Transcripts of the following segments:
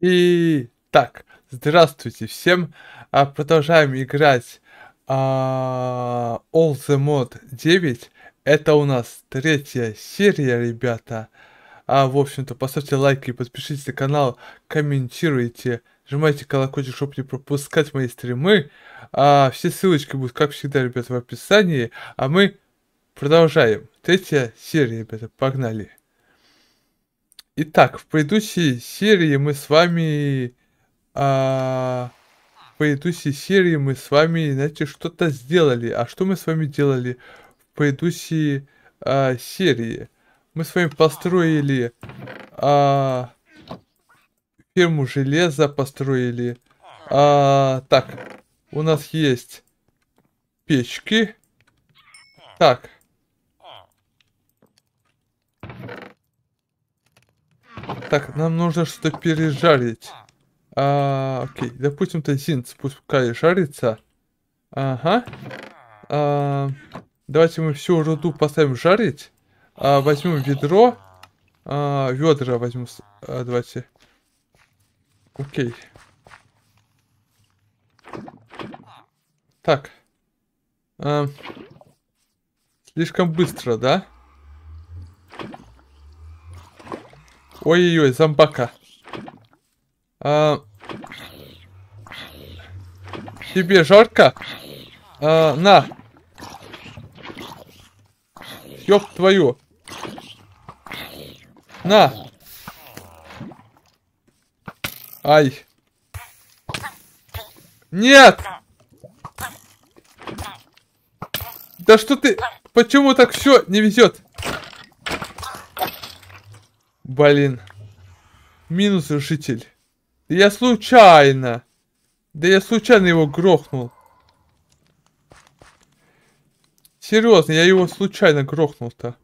И так, здравствуйте всем. А, продолжаем играть а, All the Mod 9. Это у нас третья серия, ребята. А, в общем-то, поставьте лайки, подпишитесь на канал, комментируйте, нажимайте колокольчик, чтобы не пропускать мои стримы. А, все ссылочки будут, как всегда, ребята, в описании. А мы продолжаем. Третья серия, ребята, погнали. Итак, в предыдущей серии мы с вами... А, в предыдущей серии мы с вами, знаете, что-то сделали. А что мы с вами делали в предыдущей а, серии? Мы с вами построили а, ферму железа, построили... А, так, у нас есть печки. Так, Так, нам нужно что-то пережарить. А, окей, допустим, тайзинц пускай жарится. Ага. А, давайте мы всю руду поставим жарить. А, возьмем ведро. А, ведра возьму. А, давайте. Окей. Так. А, слишком быстро, да? Да. Ой-ой-ой, зомбака. А... Тебе жарко? А, на. Ёб твою. На. Ай. Нет! Да что ты... Почему так все не везет? Блин. Минус решитель. Да я случайно. Да я случайно его грохнул. Серьезно, я его случайно грохнул-то.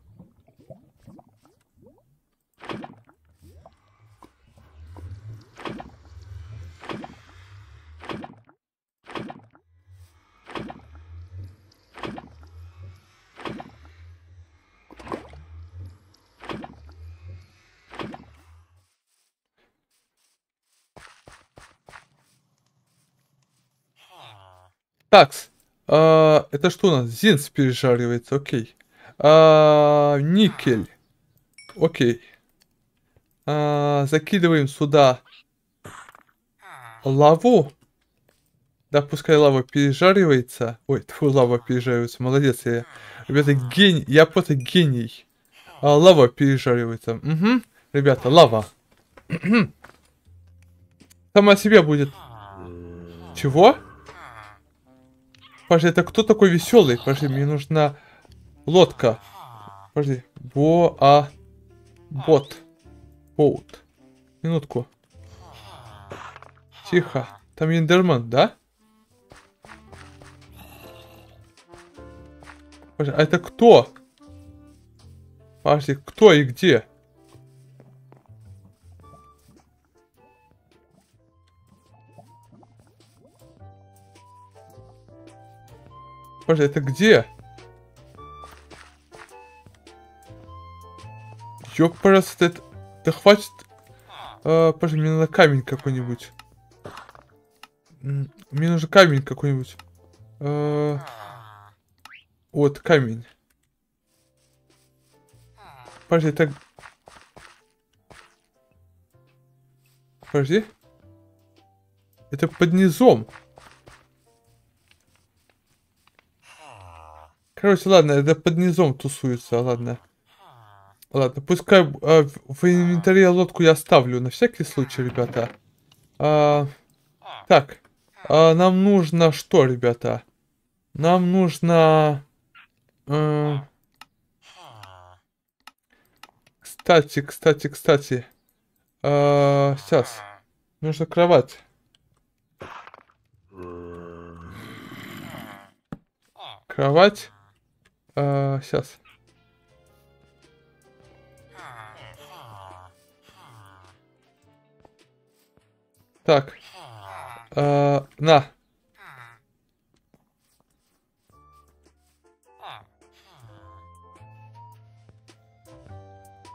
Такс. А, это что у нас? Зинс пережаривается, окей. А, никель. Окей. А, закидываем сюда лаву. Да, пускай лава пережаривается. Ой, твой лава пережаривается. Молодец, я. Ребята, гений. Я просто гений. А, лава пережаривается. Угу. Ребята, лава. Сама себя будет. Чего? Пожди, это кто такой веселый? Пожди, мне нужна лодка. Пожди. Боа... Бот. Боут. Минутку. Тихо. Там Ендерман, да? Пожди, а это кто? Пожди, кто и где? Боже, это где? Ёк, пожалуйста, это... Да хватит... А, боже, мне надо камень какой-нибудь. Мне нужен камень какой-нибудь. А... Вот, камень. Подожди, это. Подожди. Это под низом. Короче, ладно, это под низом тусуется, ладно. Ладно, пускай э, в инвентаре лодку я ставлю на всякий случай, ребята. А, так, а нам нужно что, ребята? Нам нужно... Э, кстати, кстати, кстати. Э, а, сейчас. Нужно кровать. Кровать. А, сейчас. Так. А, на.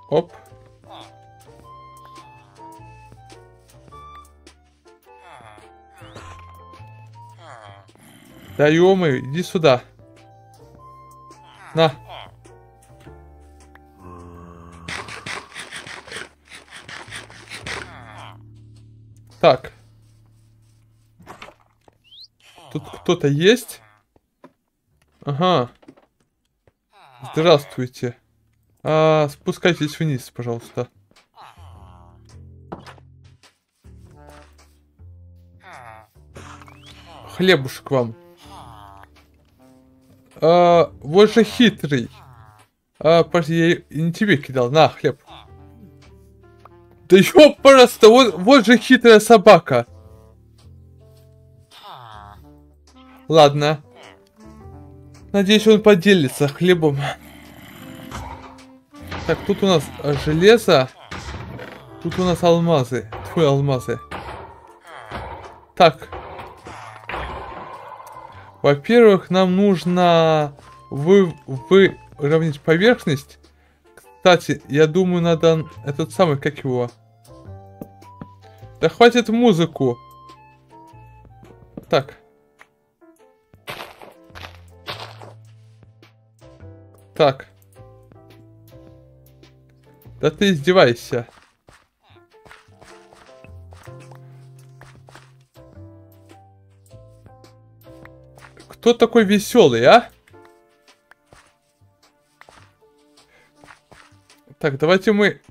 Оп. Да ё иди сюда. На. Так. Тут кто-то есть? Ага. Здравствуйте. А, спускайтесь вниз, пожалуйста. Хлебушек вам. А, вот же хитрый. А, подожди, я и не тебе кидал, на, хлеб. Да ёб просто, вот, вот же хитрая собака. Ладно. Надеюсь, он поделится хлебом. Так, тут у нас железо. Тут у нас алмазы. Твои алмазы. Так. Во-первых, нам нужно вы, выровнять поверхность. Кстати, я думаю, надо этот самый, как его? Да хватит музыку. Так. Так. Да ты издевайся. Кто такой веселый, а? Так, давайте мы...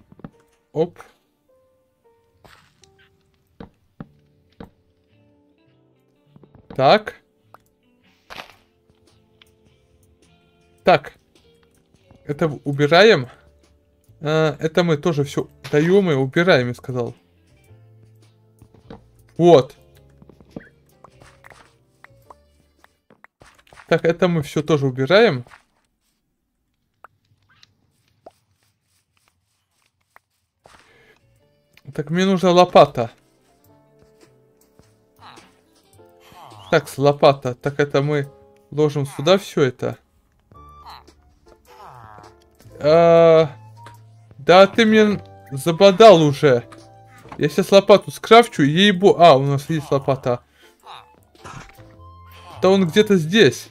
Оп. Так. Так. Это убираем. А, это мы тоже все даем и убираем, я сказал. Вот. Так, это мы все тоже убираем. Так, мне нужна лопата. Так, с лопата. Так, это мы ложим сюда все это. А, да, ты мне забодал уже. Я сейчас лопату скрафчу, ей-бо... А, у нас есть лопата. Да он где-то здесь.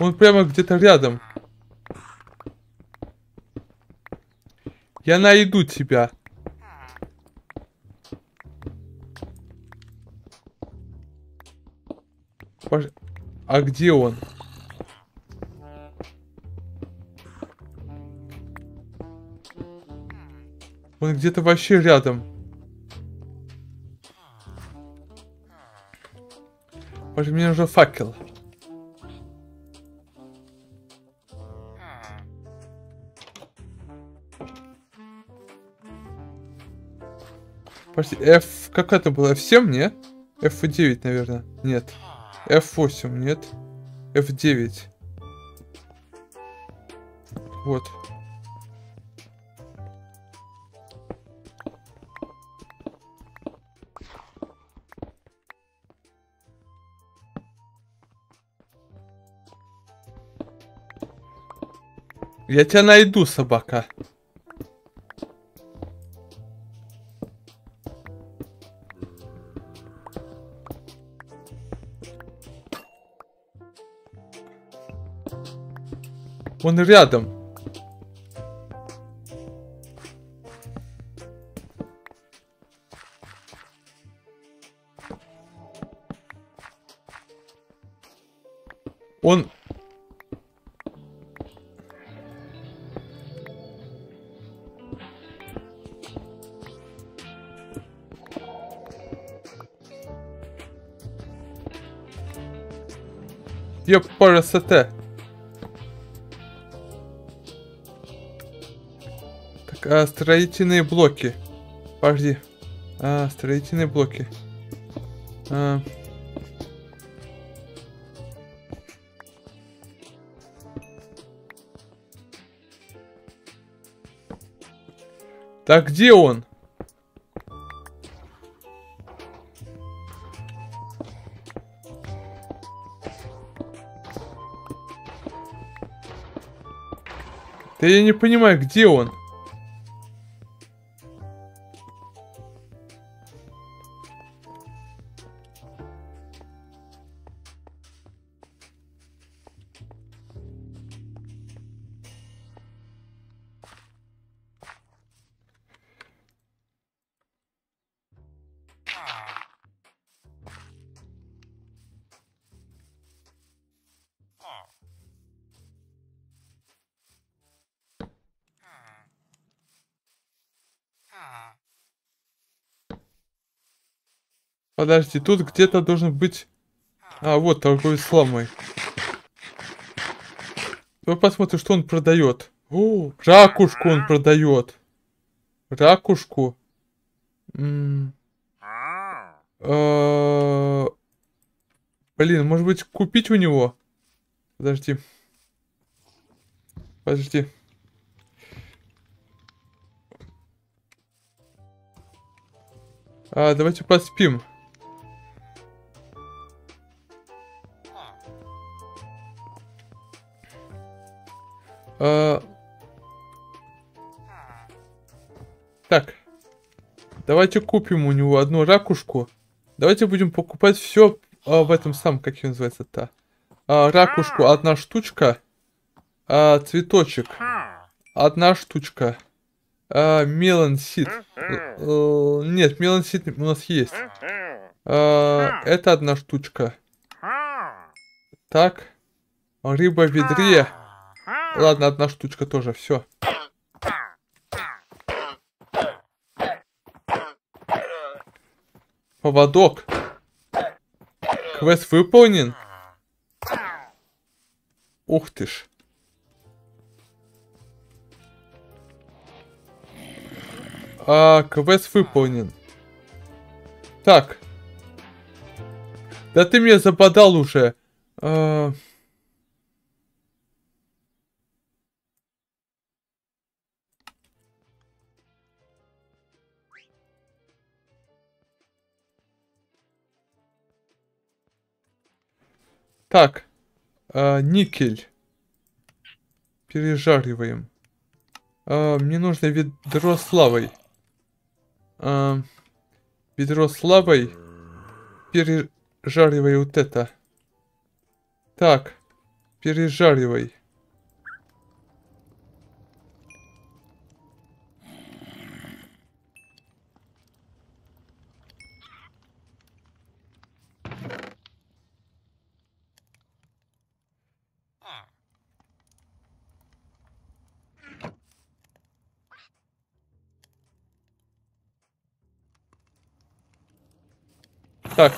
Он прямо где-то рядом. Я найду тебя. Пож... А где он? Он где-то вообще рядом. Пож мне нужен факел. Подожди, F... Как это было? F7, нет? F9, наверное. Нет. F8, нет. F9. Вот. Я тебя найду, собака. Он рядом. Он... Я Ёп, поросоте. а, строительные блоки. Погоди. А, строительные блоки. А... Так где он? Да я не понимаю, где он? подожди, тут где-то должен быть... А, вот, торговец сломой. Давай посмотрим, что он продает. О, ракушку он продает. Ракушку. А. Блин, может быть, купить у него? Подожди. Подожди. А, давайте поспим. Э, так. Давайте купим у него одну ракушку. Давайте будем покупать все а, в этом самом, как ее называется-то. А, ракушку одна штучка. А, цветочек одна штучка. А, мелансид. А, э, нет, мелансид у нас есть. А, это одна штучка. Так. Рыба в ведре. Ладно, одна штучка тоже, все. Поводок. Квест выполнен. Ух ты ж. А, квест выполнен. Так. Да ты мне западал уже. А... Так. Э, никель. Пережариваем. Э, мне нужно ведро с лавой. Э, ведро с лавой. Пережаривай вот это. Так. Пережаривай. Так.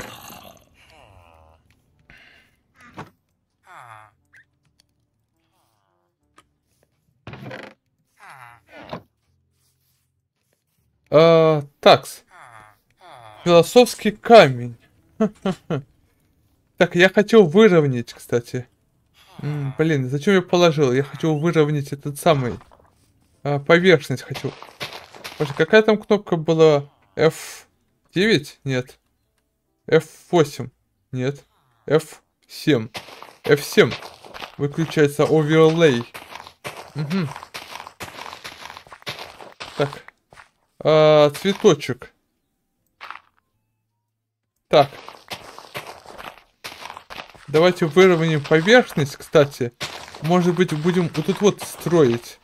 А, такс. Философский камень. Так, я хотел выровнять, кстати. блин, зачем я положил? Я хотел выровнять этот самый... А, поверхность хочу. Боже, какая там кнопка была? F9? Нет. F8. Нет. F7. F7. Выключается оверлей. Угу. Так. А, цветочек. Так. Давайте выровняем поверхность, кстати. Может быть, будем вот тут вот строить.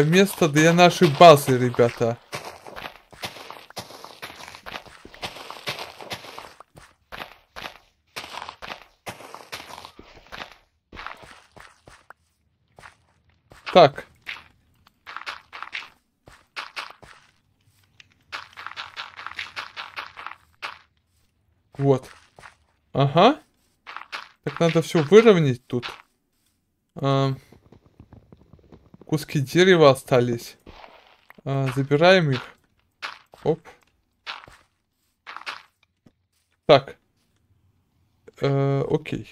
а место для нашей базы, ребята. Так. Вот. Ага. Так надо все выровнять тут. А куски дерева остались. А, забираем их. Оп. Так. Э, окей.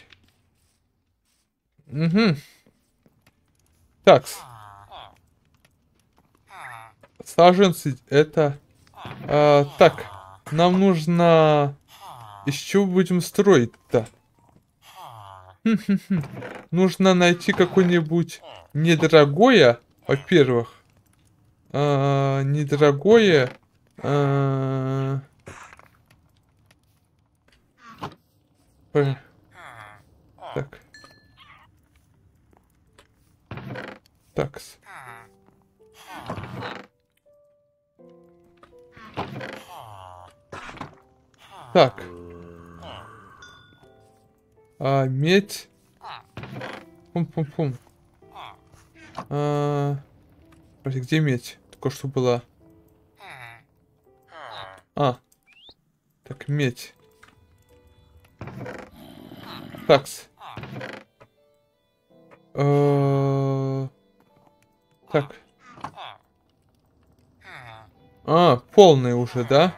Угу. Так. Саженцы это... Э, так. Нам нужно... Из чего будем строить-то? Нужно найти какое-нибудь недорогое, во-первых. А, недорогое. А... Так. Такс. Так. А, медь. Пум-пум-пум. А... где медь? Такое, что была. А. Так, медь. Такс. А, так. А, полный уже, да?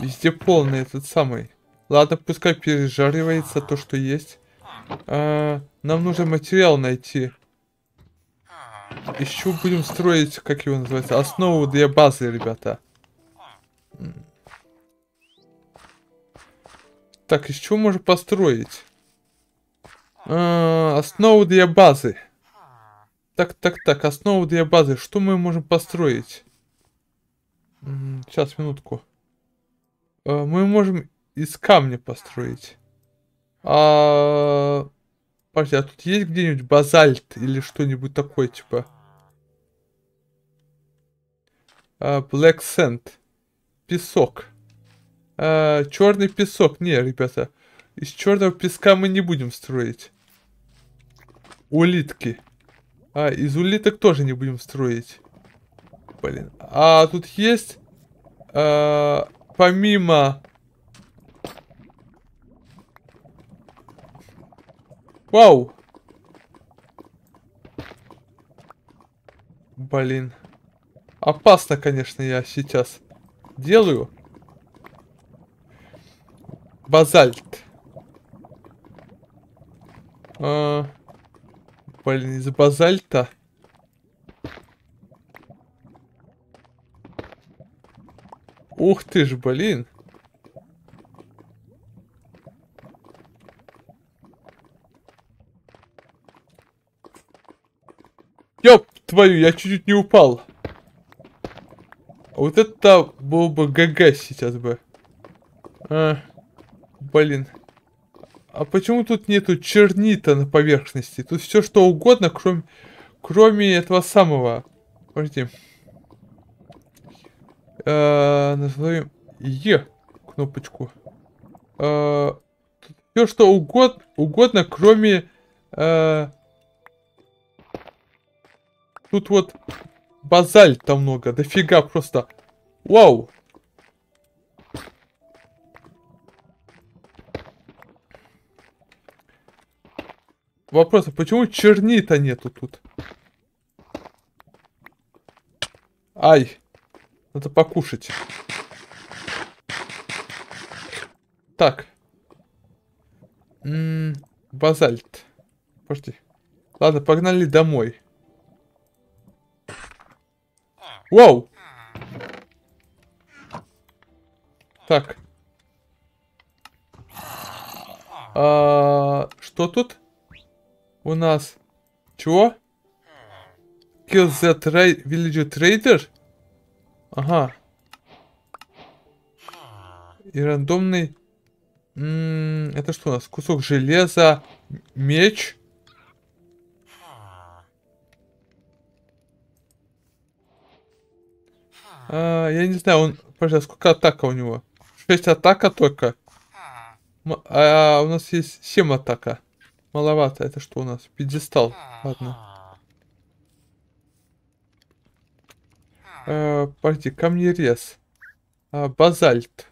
Везде полный этот самый. Ладно, пускай пережаривается то, что есть. А, нам нужно материал найти. А. Еще будем строить, как его называется, основу для базы, ребята. Так, из чего можно построить? А, основу для базы. Так, так, так, основу для базы. Что мы можем построить? Сейчас, минутку. А, мы можем из камня построить. А... Подожди, а тут есть где-нибудь базальт или что-нибудь такое, типа? А, black Sand. Песок. А, черный песок. Не, ребята. Из черного песка мы не будем строить. Улитки. А, из улиток тоже не будем строить. Блин. А тут есть... А, помимо Вау! Блин. Опасно, конечно, я сейчас делаю. Базальт. А, блин, из базальта. Ух ты ж, блин. твою, я чуть-чуть не упал. Вот это был бы гага сейчас бы. А, блин. А почему тут нету чернита на поверхности? Тут все что угодно, кроме, кроме этого самого. Подожди. А, назовем Е кнопочку. А, все что угодно, угодно кроме... А, Тут вот базальт там много, дофига просто. Вау! Вопрос, а почему черни-то нету тут? Ай, надо покушать. Так. М -м, базальт. Подожди. Ладно, погнали домой. Воу! Так. А, что тут? У нас... Чего? Kill the tra village trader? Ага. И рандомный... М -м, это что у нас? Кусок железа, меч... А, я не знаю, он... пожалуйста, сколько атака у него? 6 атака только? М а у нас есть 7 атака. Маловато. Это что у нас? Пьедестал. Ладно. А, подожди, камнерез. А, базальт.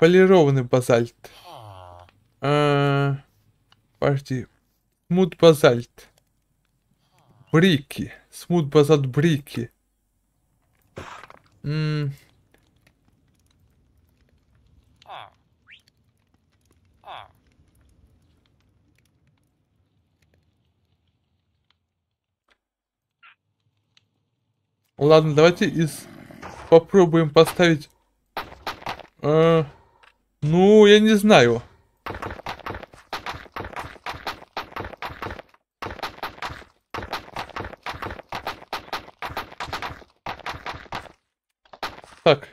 Полированный базальт. А, подожди. Смут базальт. Брики. Смут базальт брики. Ладно, давайте из... попробуем поставить... Э... Ну, я не знаю. Так.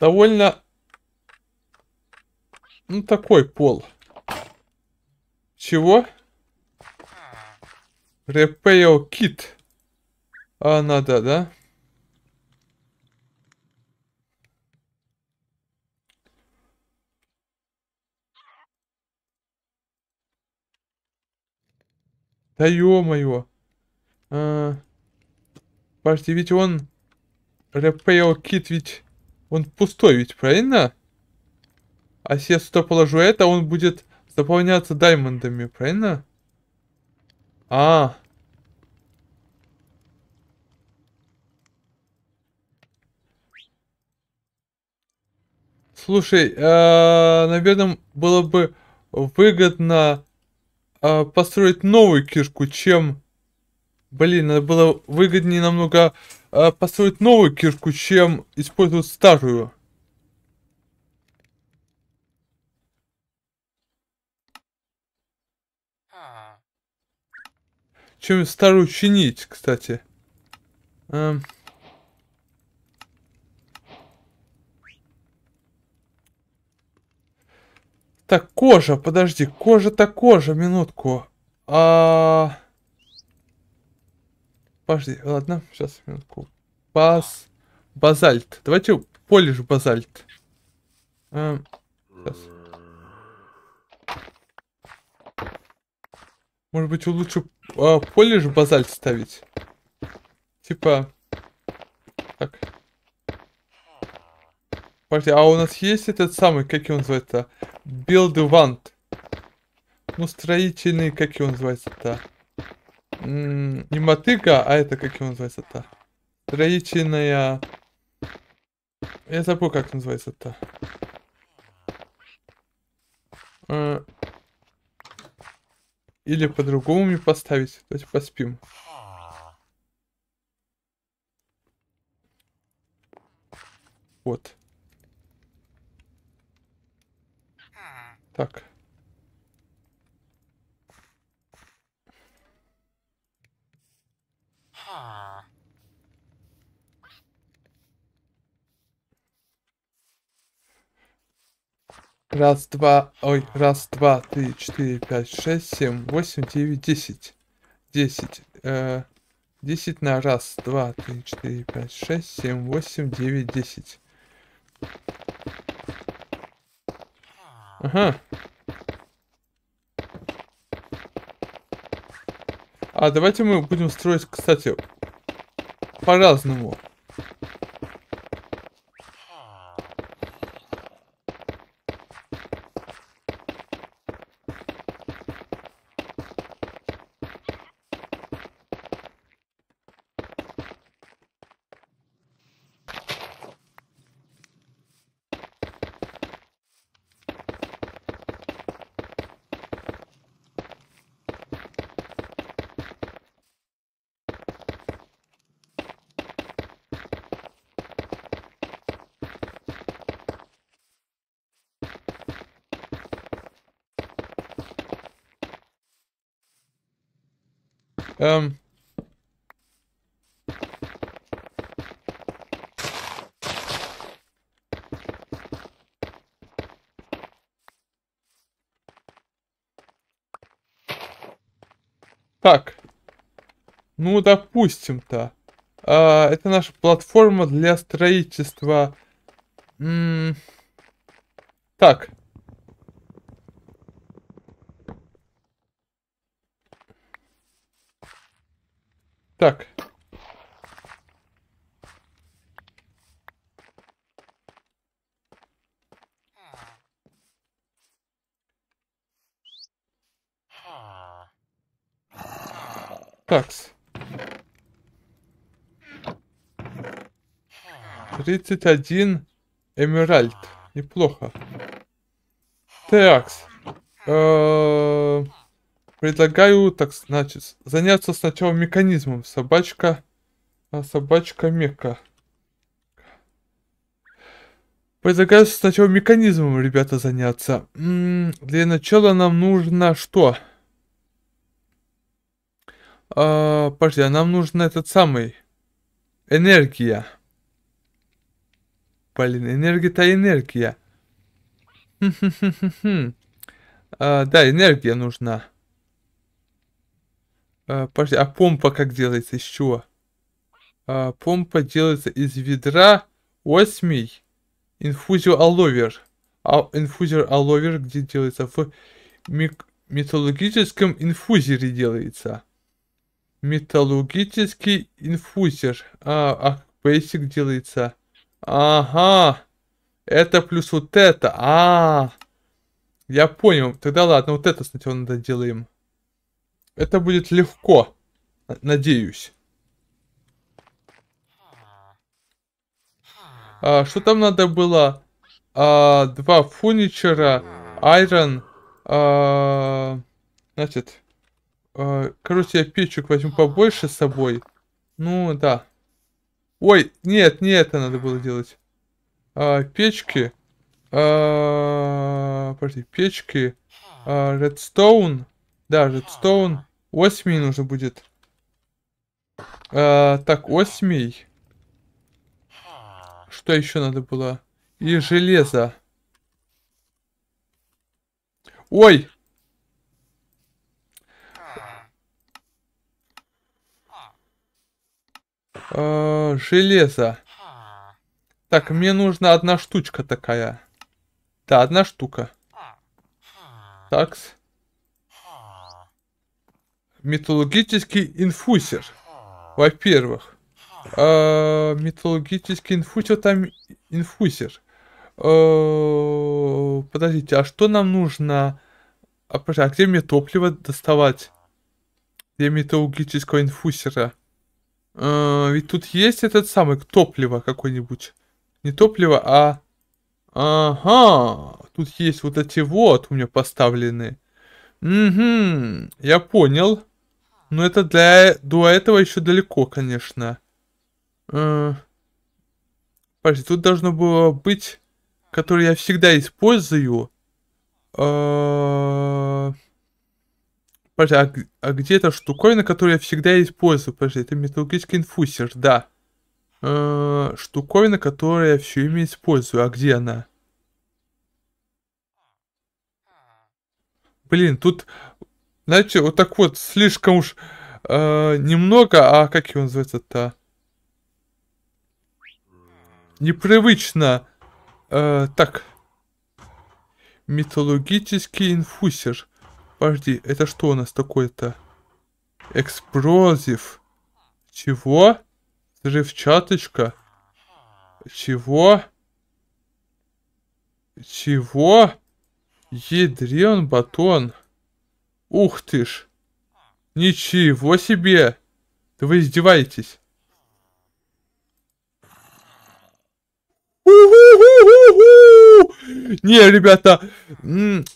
Довольно... Ну, такой пол. Чего? Repair kit. А, надо, да? Да ё-моё. А, подожди, ведь он... Репейл Кит ведь... Он пустой ведь, правильно? А если я сюда положу это, он будет заполняться даймондами, правильно? А. Слушай, э, наверное, было бы выгодно э, построить новую кишку, чем... Блин, надо было выгоднее намного Э, построить новую кирку, чем использовать старую. Чем старую чинить, кстати. Эм. Так, кожа, подожди, кожа-то кожа, минутку. А... Подожди, ладно, сейчас, минутку. Баз... Базальт. Давайте полиш базальт. Эм, сейчас. Может быть, лучше э, полиш базальт ставить? Типа... Так. Подожди, а у нас есть этот самый, как его называется Build Вант. Ну, строительный, как его называется-то? не мотыга, а это как его называется-то? Строительная... Я забыл, как называется-то. Э, или по-другому мне поставить. Давайте поспим. Вот. Так. А. Раз, два, ой, раз, два, три, четыре, пять, шесть, семь, восемь, девять, десять. Десять. Э, десять на раз, два, три, четыре, пять, шесть, семь, восемь, девять, десять. Ага. А давайте мы будем строить, кстати, по-разному. Ну, допустим-то. А, это наша платформа для строительства. М -м так. Так. Такс. 31 эмеральд. Неплохо. Такс. Э, предлагаю, так значит, заняться сначала механизмом. Собачка... А собачка Мека. Предлагаю сначала механизмом, ребята, заняться. для начала нам нужно что? А, пожди а нам нужно этот самый... Энергия. Блин, энергия то энергия. а, да, энергия нужна. А, подожди, а помпа как делается? Из А, помпа делается из ведра осьмий. Инфузио аловер. А, инфузер аловер где делается? В мик металлургическом инфузере делается. Металлургический инфузер. А, а basic делается Ага. Это плюс вот это. А, Я понял. Тогда ладно, вот это сначала надо делаем. Это будет легко. Надеюсь. А, что там надо было? А, два фуничера, айрон. А, значит, а, короче, я печек возьму побольше с собой. Ну, да. Ой, нет, не это надо было делать. А, печки. А, подожди, печки. А, redstone. Да, redstone. Осьмей нужно будет. А, так, осьмей. Что еще надо было? И железо. Ой! э, железо. Так, мне нужна одна штучка такая. Да, одна штука. Такс. Металлургический инфузер. Во-первых. Э, металлургический инфузер там инфузер. Э, подождите, а что нам нужно? А, а где мне топливо доставать? Для металлургического инфузера? Э, ведь тут есть этот самый топливо какой нибудь Не топливо, а... Ага, тут есть вот эти вот у меня поставлены. Угу, я понял. Но это для... до этого еще далеко, конечно. Э, подожди, тут должно было быть... Который я всегда использую. Э, Подожди, а, а где эта штуковина, которую я всегда использую? Подожди, это металлургический инфусер, да. Э, штуковина, которую я все время использую. А где она? Блин, тут, знаете, вот так вот, слишком уж э, немного, а как его называется-то? Непривычно. Э, так. Металлургический инфусер. Подожди, это что у нас такое-то? Эксплозив. Чего? Взрывчаточка? Чего? Чего? Ядрен батон. Ух ты ж. Ничего себе. Да вы издеваетесь. Не, ребята,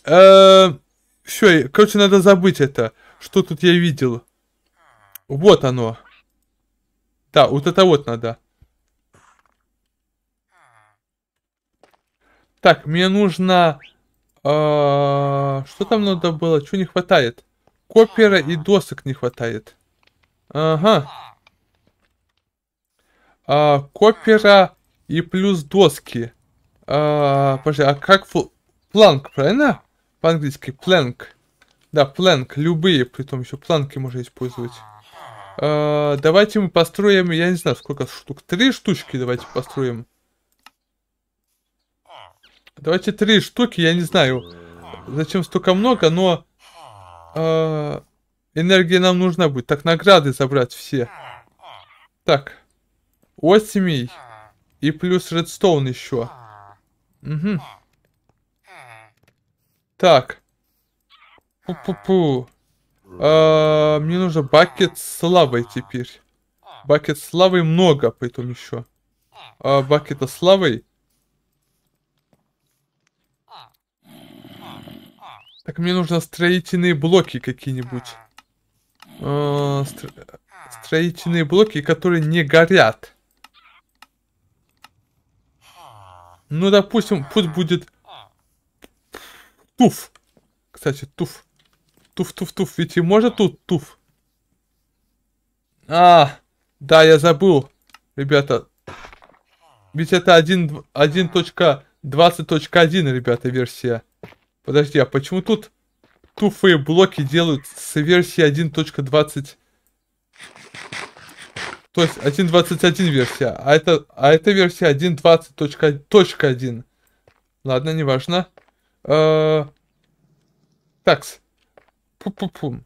э, все, короче, надо забыть это. Что тут я видел? Вот оно. Да, вот это вот надо. Так, мне нужно... Э, что там надо было? Чего не хватает? Копера и досок не хватает. Ага. Э, копера и плюс доски. Э, подожди, а как... Фу... Планк, правильно? По-английски plank. Да, plank, любые, при том еще планки можно использовать. Э, давайте мы построим, я не знаю, сколько штук. Три штучки давайте построим. Давайте три штуки, я не знаю, зачем столько много, но э, энергия нам нужна будет. Так, награды забрать все. Так, осемей и плюс редстоун еще. Угу. Так. Пу-пу-пу. А, мне нужно бакет славы теперь. Бакет славы много, поэтому еще. А, бакета славы. Так, мне нужно строительные блоки какие-нибудь. А, стро... Строительные блоки, которые не горят. Ну, допустим, путь будет Туф. Кстати, туф. Туф-туф-туф. Ведь и можно тут туф? А, да, я забыл, ребята. Ведь это 1.20.1, ребята, версия. Подожди, а почему тут туфы и блоки делают с версии 1.20? То есть 1.21 версия, а это, а это версия 1.20.1. Ладно, неважно. важно. Э, такс. Пу-пу-пум.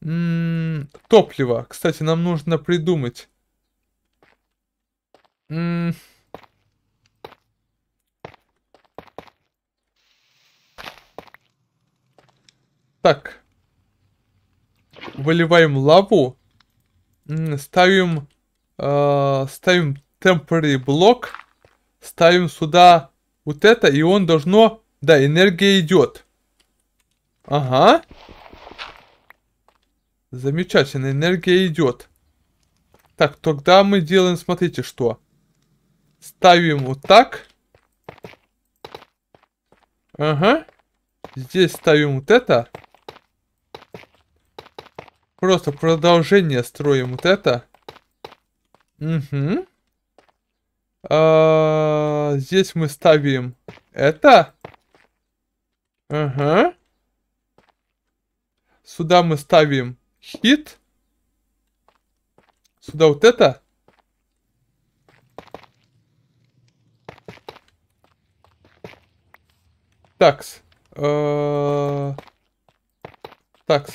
М-м, топливо. Кстати, нам нужно придумать. М-м. так. Выливаем лаву. ставим... Э ставим temporary блок. Ставим сюда вот это, и он должно да, энергия идет. Ага. Замечательно, энергия идет. Так, тогда мы делаем, смотрите, что. Ставим вот так. Ага. Здесь ставим вот это. Просто продолжение строим вот это. Угу. А -а -а, здесь мы ставим это. Ага. Сюда мы ставим хит. Сюда вот это. Такс. Э, такс.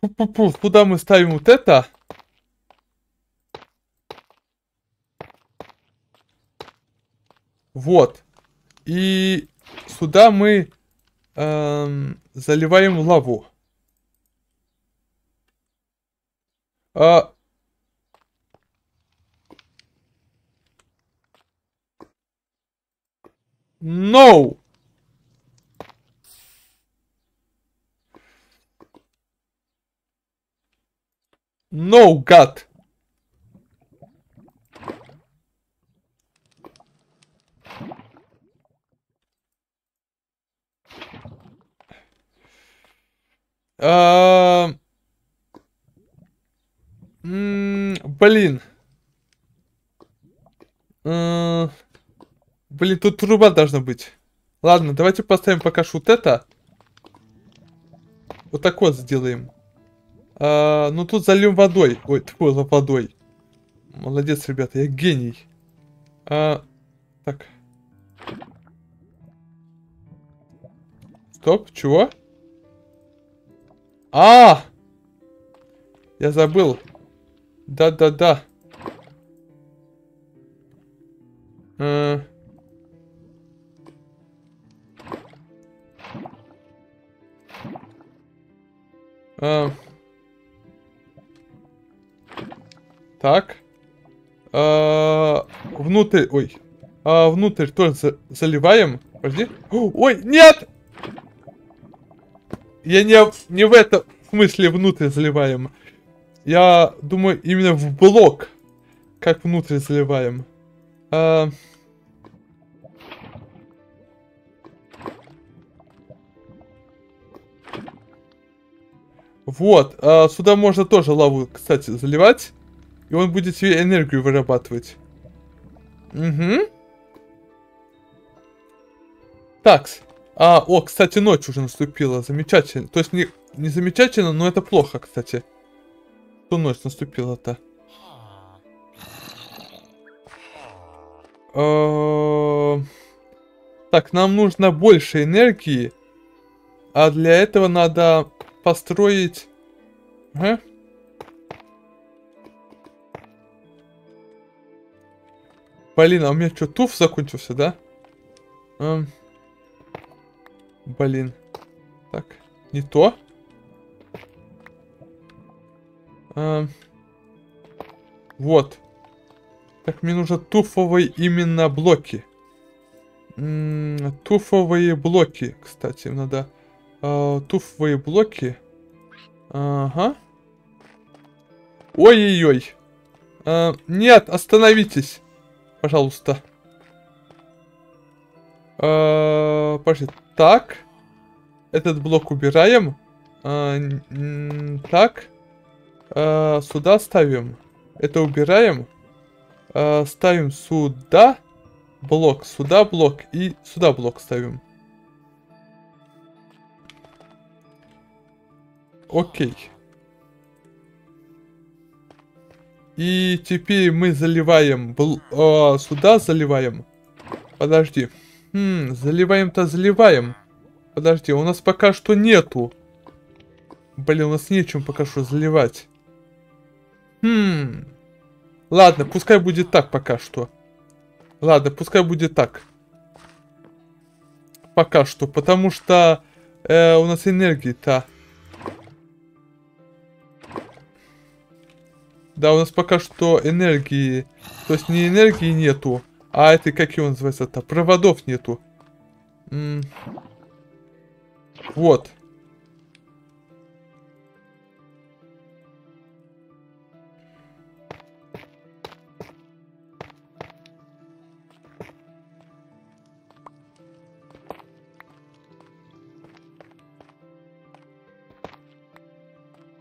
Пу-пу-пу. Сюда мы ставим вот это? Вот. И сюда мы эм, заливаем лаву. А... No! No, God! А, блин. А, блин, тут труба должна быть. Ладно, давайте поставим пока шут это. Вот так вот сделаем. А, ну тут зальем водой. Ой, такой водой. Молодец, ребята, я гений. А, так. Стоп, чего? А! Я забыл. Да-да-да. Э. А. так. А, внутрь... Ой. А, внутрь тоже заливаем. Подожди. Ой, нет! я не, не в этом смысле внутрь заливаем. Я думаю, именно в блок, как внутрь заливаем. А... Вот, а, сюда можно тоже лаву, кстати, заливать. И он будет себе энергию вырабатывать. Угу. Такс. А, о, кстати, ночь уже наступила. Замечательно. То есть не, не замечательно, но это плохо, кстати. Что ночь наступила-то? А, так, нам нужно больше энергии. А для этого надо построить... Ага. Блин, а у меня что, туф закончился, да? Эм. Блин. Так, не то. А, вот. Так, мне нужно туфовые именно блоки. М -м, туфовые блоки, кстати, надо. А, туфовые блоки. Ага. Ой-ой-ой. А, нет, остановитесь. Пожалуйста. А, пошли. Так. Этот блок убираем. А, так. А, сюда ставим. Это убираем. А, ставим сюда блок, сюда блок и сюда блок ставим. Окей. И теперь мы заливаем... Бл э, сюда заливаем. Подожди. Подожди. Хм, заливаем-то заливаем. Подожди, у нас пока что нету. Блин, у нас нечем пока что заливать. Хм. Ладно, пускай будет так пока что. Ладно, пускай будет так. Пока что, потому что э, у нас энергии-то... Да, у нас пока что энергии... То есть не энергии нету. А это как его называется-то? Проводов нету. М вот.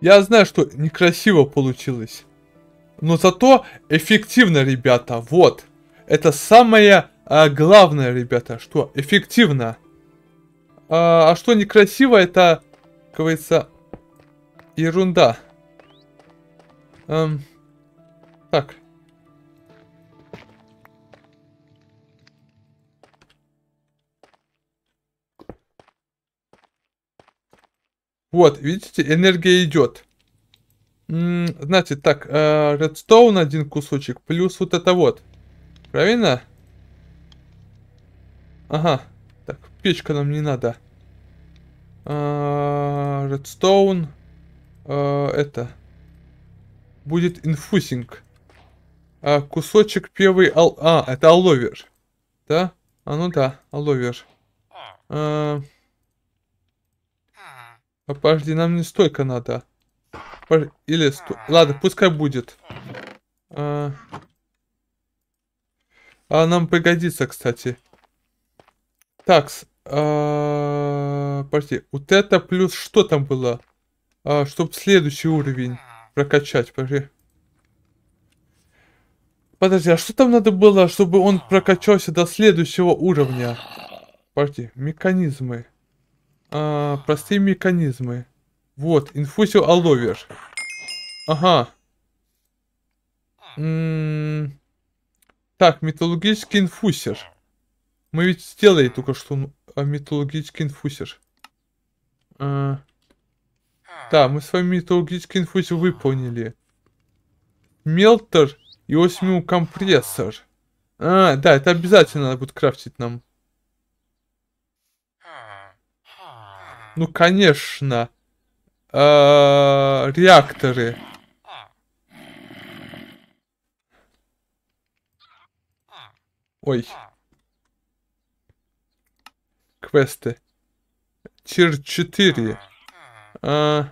Я знаю, что некрасиво получилось. Но зато эффективно, ребята, вот. Это самое а, главное, ребята, что эффективно. А, а что некрасиво, это, как говорится, ерунда. Эм, так. Вот, видите, энергия идет. М значит, так, э, редстоун один кусочек, плюс вот это вот. Правильно? Ага. Так, печка нам не надо. Редстоун. А, а, это. Будет инфусинг. А, кусочек первый... Ал... А, это аловер. Да? А ну да, аловер. А... а подожди, нам не столько надо. Или сто... Ладно, пускай будет. А, а нам пригодится, кстати. Так, А, подожди. Вот это плюс что там было? А, чтобы следующий уровень прокачать. Подожди. Подожди, а что там надо было, чтобы он прокачался до следующего уровня? Подожди. Механизмы. А, простые механизмы. Вот. Инфузио аловер. Ага. М -м так, металлургический инфусер. Мы ведь сделали только что а, металлургический инфусер. А... Да, мы с вами металлургический инфусер выполнили. Мелтер и 8 компрессор. А, да, это обязательно надо будет крафтить нам. Ну, конечно. А -а -а, реакторы. Ой. Квесты. Тир 4. А...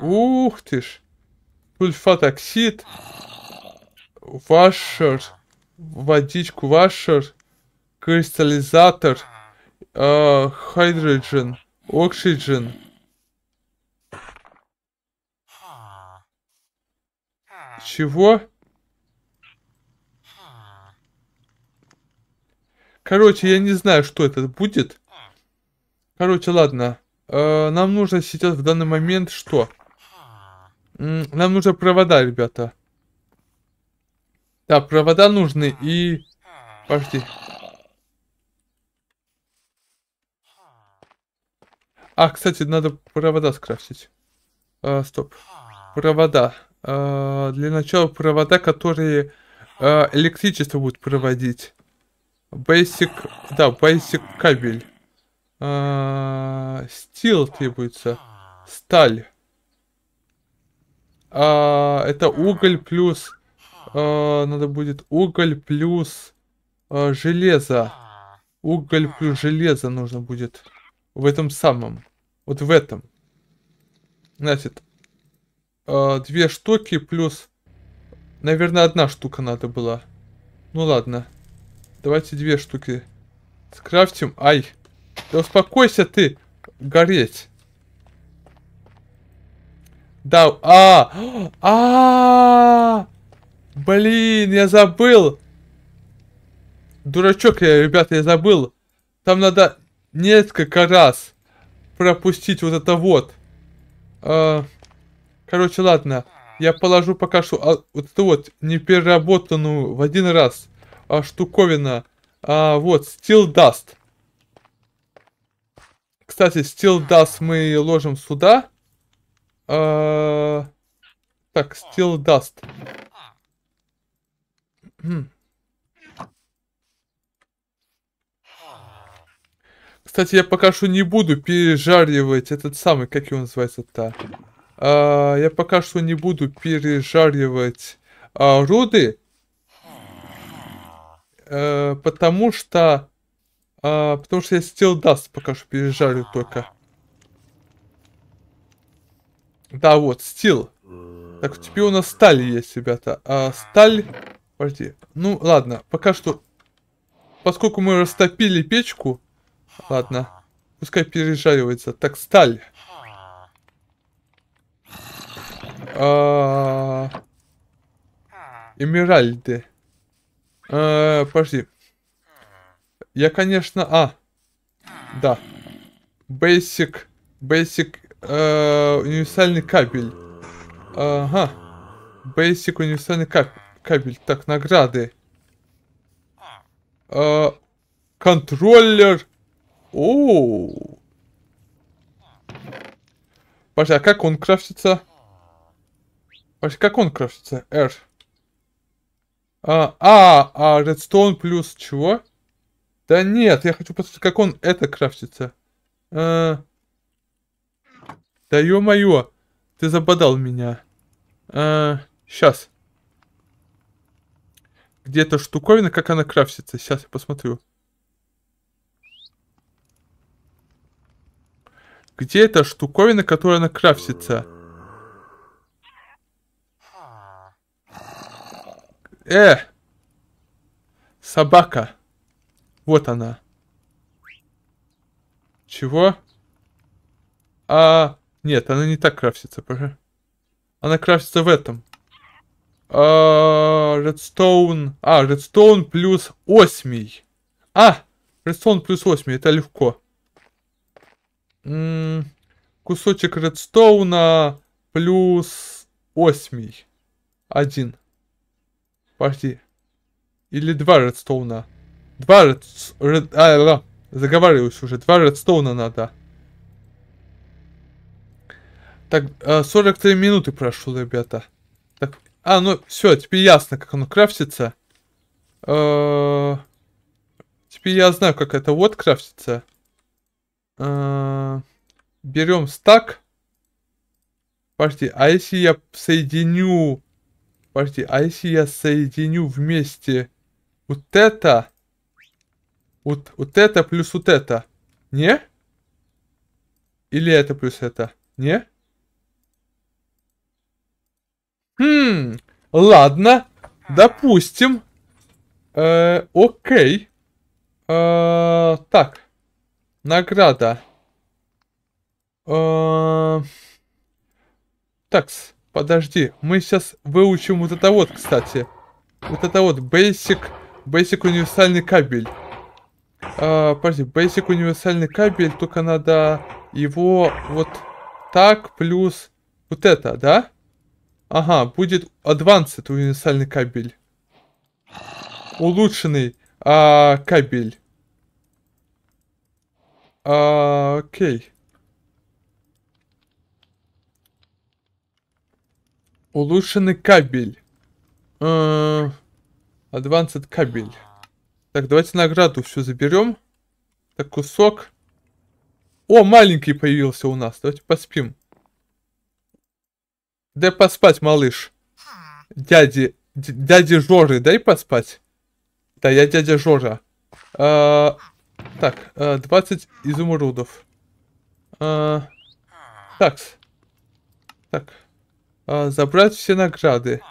Ух ты ж. пульфатоксид, Вашер. Водичку вашер. Кристаллизатор. А, хайдроджен. Оксиджен. Чего? Короче, я не знаю, что это будет. Короче, ладно. Э, нам нужно сейчас в данный момент что? Нам нужны провода, ребята. Да, провода нужны и... подожди. А, кстати, надо провода скрафтить. Э, стоп. Провода. Э, для начала провода, которые э, электричество будут проводить. Basic, да, basic кабель. Стил а, требуется. Сталь. А, это уголь плюс... А, надо будет уголь плюс а, железо. Уголь плюс железо нужно будет в этом самом. Вот в этом. Значит, а, две штуки плюс... Наверное, одна штука надо была. Ну ладно. Давайте две штуки. Скрафтим. Ай. Да успокойся ты. Гореть. Да. А. А. Блин, я забыл. Дурачок я, ребята, я забыл. Там надо несколько раз пропустить вот это вот. А, короче, ладно. Я положу пока что а, вот эту вот непереработанную в один раз а, штуковина. А, вот, Steel Dust. Кстати, Steel Dust мы ложим сюда. А, так, Steel Dust. Кстати, я пока что не буду пережаривать этот самый, как его называется-то. А, я пока что не буду пережаривать а, руды. Э, потому что... Э, потому что я Steel Dust пока что пережарю только. Да, вот, стил. Так, теперь у нас сталь есть, ребята. А сталь... Подожди. Ну, ладно, пока что... Поскольку мы растопили печку... Ладно. Пускай пережаривается. Так, сталь. А... Эмеральды. Э, подожди. Я, конечно... А. Да. Basic. Basic. Э, универсальный кабель. Ага. Basic универсальный каб кабель. Так, награды. Э, контроллер. Оу. Подожди, а как он крафтится? Подожди, как он крафтится? R. А, а, а редстоун плюс чего? Да нет, я хочу посмотреть, как он это крафтится. А, да ё-моё, ты забодал меня. А, сейчас. Где эта штуковина, как она крафтится? Сейчас я посмотрю. Где эта штуковина, которая она крафтится? Э! Собака! Вот она. Чего? А, нет, она не так крафтится, пожалуй. Она крафтится в этом. А, Redstone. А, Redstone плюс осьмий. А, Redstone плюс осьмий, это легко. М -м кусочек редстоуна плюс осьмий. Один. Пошли. Или два редстоуна. Два редстоуна. А, да. Заговариваюсь уже. Два редстоуна надо. Так, 43 э, минуты прошло, ребята. Так, а, ну все, теперь ясно, как оно крафтится. Э, теперь я знаю, как это вот крафтится. Э, берем стак. Подожди, а если я соединю Подожди, а если я соединю вместе вот это, вот, вот это плюс вот это, не? Или это плюс это, не? Хм, ладно, допустим. Э, окей. Э, так, награда. Э, такс. Подожди, мы сейчас выучим вот это вот, кстати. Вот это вот Basic, basic универсальный кабель. А, подожди, Basic универсальный кабель, только надо его вот так плюс вот это, да? Ага, будет Advanced универсальный кабель. Улучшенный а, кабель. А, окей. Улучшенный кабель. адвансед -э кабель. Так, давайте награду все заберем. Так, кусок. О, маленький появился у нас. Давайте поспим. Дай поспать, малыш. Дяди, дяди Жоры, дай поспать. Да, я дядя Жора. А, так, 20 а, изумрудов. А, такс. Так. А, забрать все награды.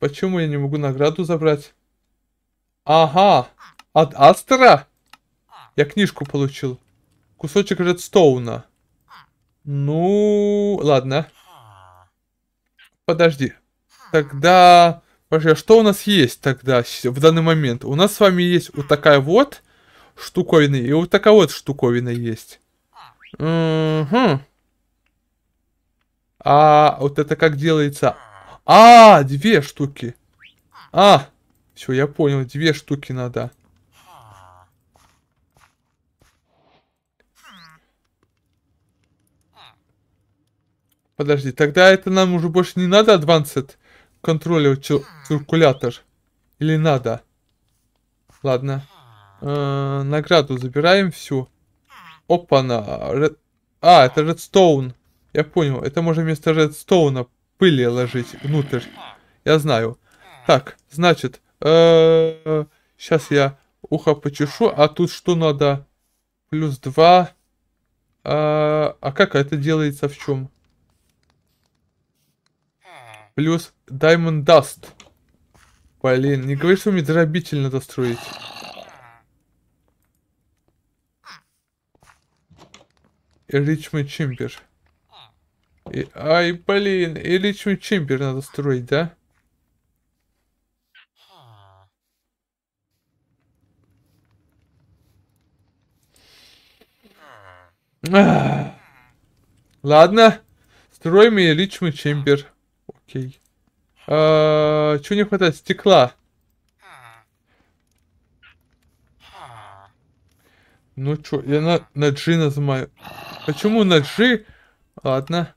Почему я не могу награду забрать? Ага, от Астера? Я книжку получил. Кусочек редстоуна. Ну, ладно. Подожди. Тогда... Подожди, а что у нас есть тогда в данный момент? У нас с вами есть вот такая вот штуковина и вот такая вот штуковина есть. Угу. А, вот это как делается? А, две штуки. А, все, я понял, две штуки надо. Подожди, тогда это нам уже больше не надо Advanced Controller циркулятор? Или надо? Ладно. Э -э награду забираем всю. Опа-на. Ред... А, это Redstone. Я понял, это можно вместо редстоуна пыли ложить внутрь. Я знаю. Так, значит, сейчас э, я ухо почешу, а тут что надо? Плюс два. А, а как это делается в чем? Плюс Diamond Dust. Блин, не говори, что мне дробитель надо строить. Enrichment Chamber. И, ай, блин, или чембер надо строить, да? А. Ладно, строим и личный чембер. Окей. А, Чего не хватает? Стекла. Ну чё, я на, на G нажимаю. Почему на G? Ладно.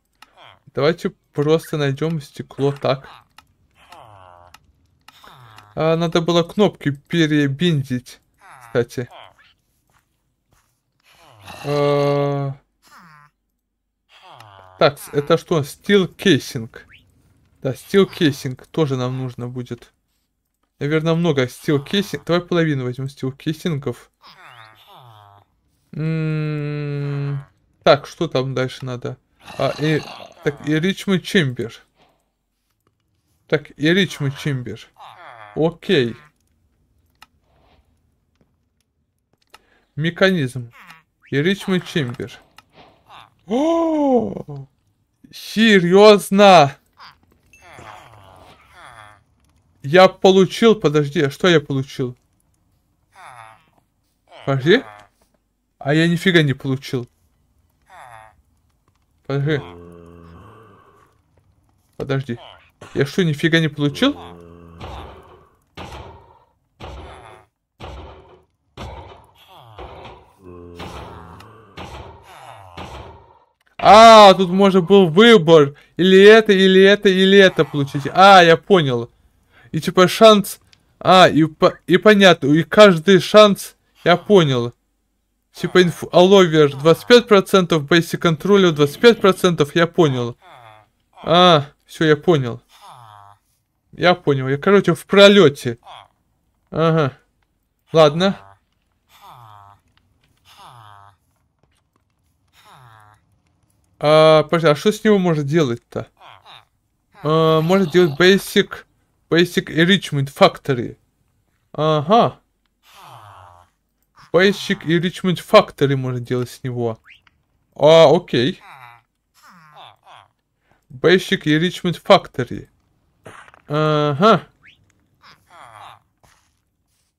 Давайте просто найдем стекло так. А, надо было кнопки перебиндить, кстати. А... Так, это что? Steel casing. Да, steel casing тоже нам нужно будет. Наверное, много steel casing. Давай половину возьмем steel кейсингов. М-м-м. так, что там дальше надо? А, и... Так, и Ричмонд Чембер. Так, и Ричмонд Чембер. Окей. Механизм. И Ричмонд Чембер. О! Серьезно! Я получил, подожди, а что я получил? Подожди. А я нифига не получил. Подожди. Подожди. Я что, нифига не получил? А, тут можно был выбор. Или это, или это, или это получить. А, я понял. И типа шанс... А, и, по... и понятно. И каждый шанс... Я понял. Типа инф... Аловер 25%, бейси контроллер 25%, я понял. А, все, я понял. Я понял, я, короче, в пролете. Ага. Ладно. А, подожди, а что с него можно делать-то? А, может делать basic, basic enrichment factory. Ага. Фейсчик и Ричмонд Фактори можно делать с него. А, окей. Бейщик и Ричмонд Фактори. Ага.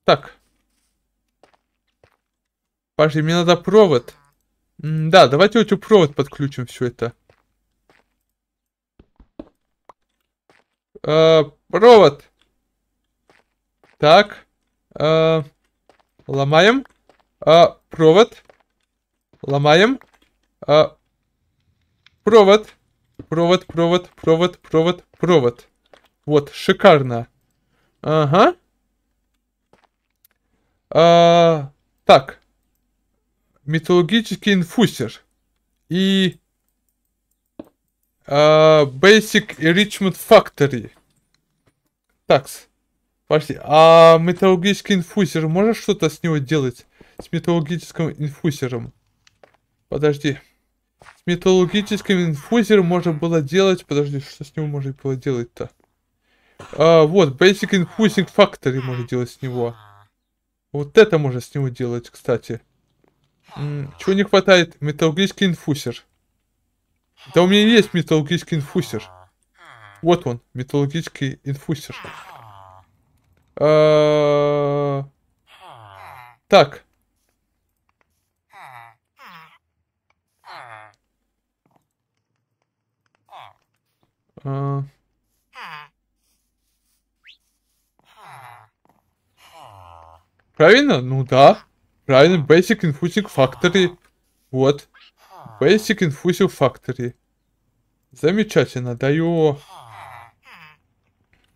Так. Паши, мне надо провод. М да, давайте вот у провод подключим все это. Э, провод. Так. Э, ломаем. А, провод. Ломаем. А, провод. Провод, провод, провод, провод, провод. Вот, шикарно. Ага. А, так. Металлургический инфусер. И... А, basic Enrichment Factory. Такс. Подожди, а металлургический инфузер, можешь что-то с него делать? с металлургическим инфузером. Подожди. С металлургическим инфузером можно было делать... Подожди, что с ним можно было делать-то? А, вот, Basic Infusing Factory можно делать с него. Вот это можно с него делать, кстати. М чего не хватает? Металлургический инфузер. Да у меня есть металлургический инфузер. Вот он, металлургический инфусер. А -а -а так. Правильно? Ну да. Правильно, Basic Infusing Factory. Вот. Basic Infusing Factory. Замечательно, даю...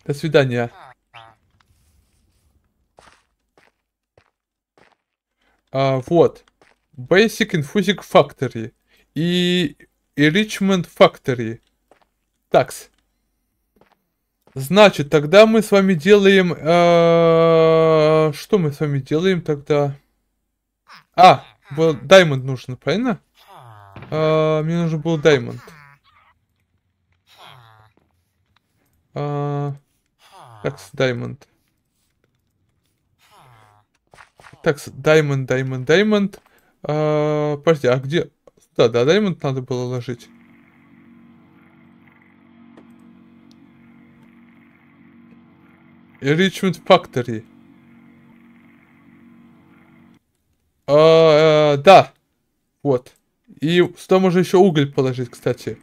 До свидания. А, вот. Basic Infusing Factory. И... Enrichment Factory. Такс. Значит, тогда мы с вами делаем... Э, что мы с вами делаем тогда? А, был даймонд нужен, правильно? Э, мне нужен был даймонд. Э, такс, даймонд. Такс, даймонд, даймонд, даймонд. Э, подожди, а где... Да, да, даймонд надо было ложить. Ричмонд Factory. А, э, да. Вот. И сюда можно еще уголь положить, кстати.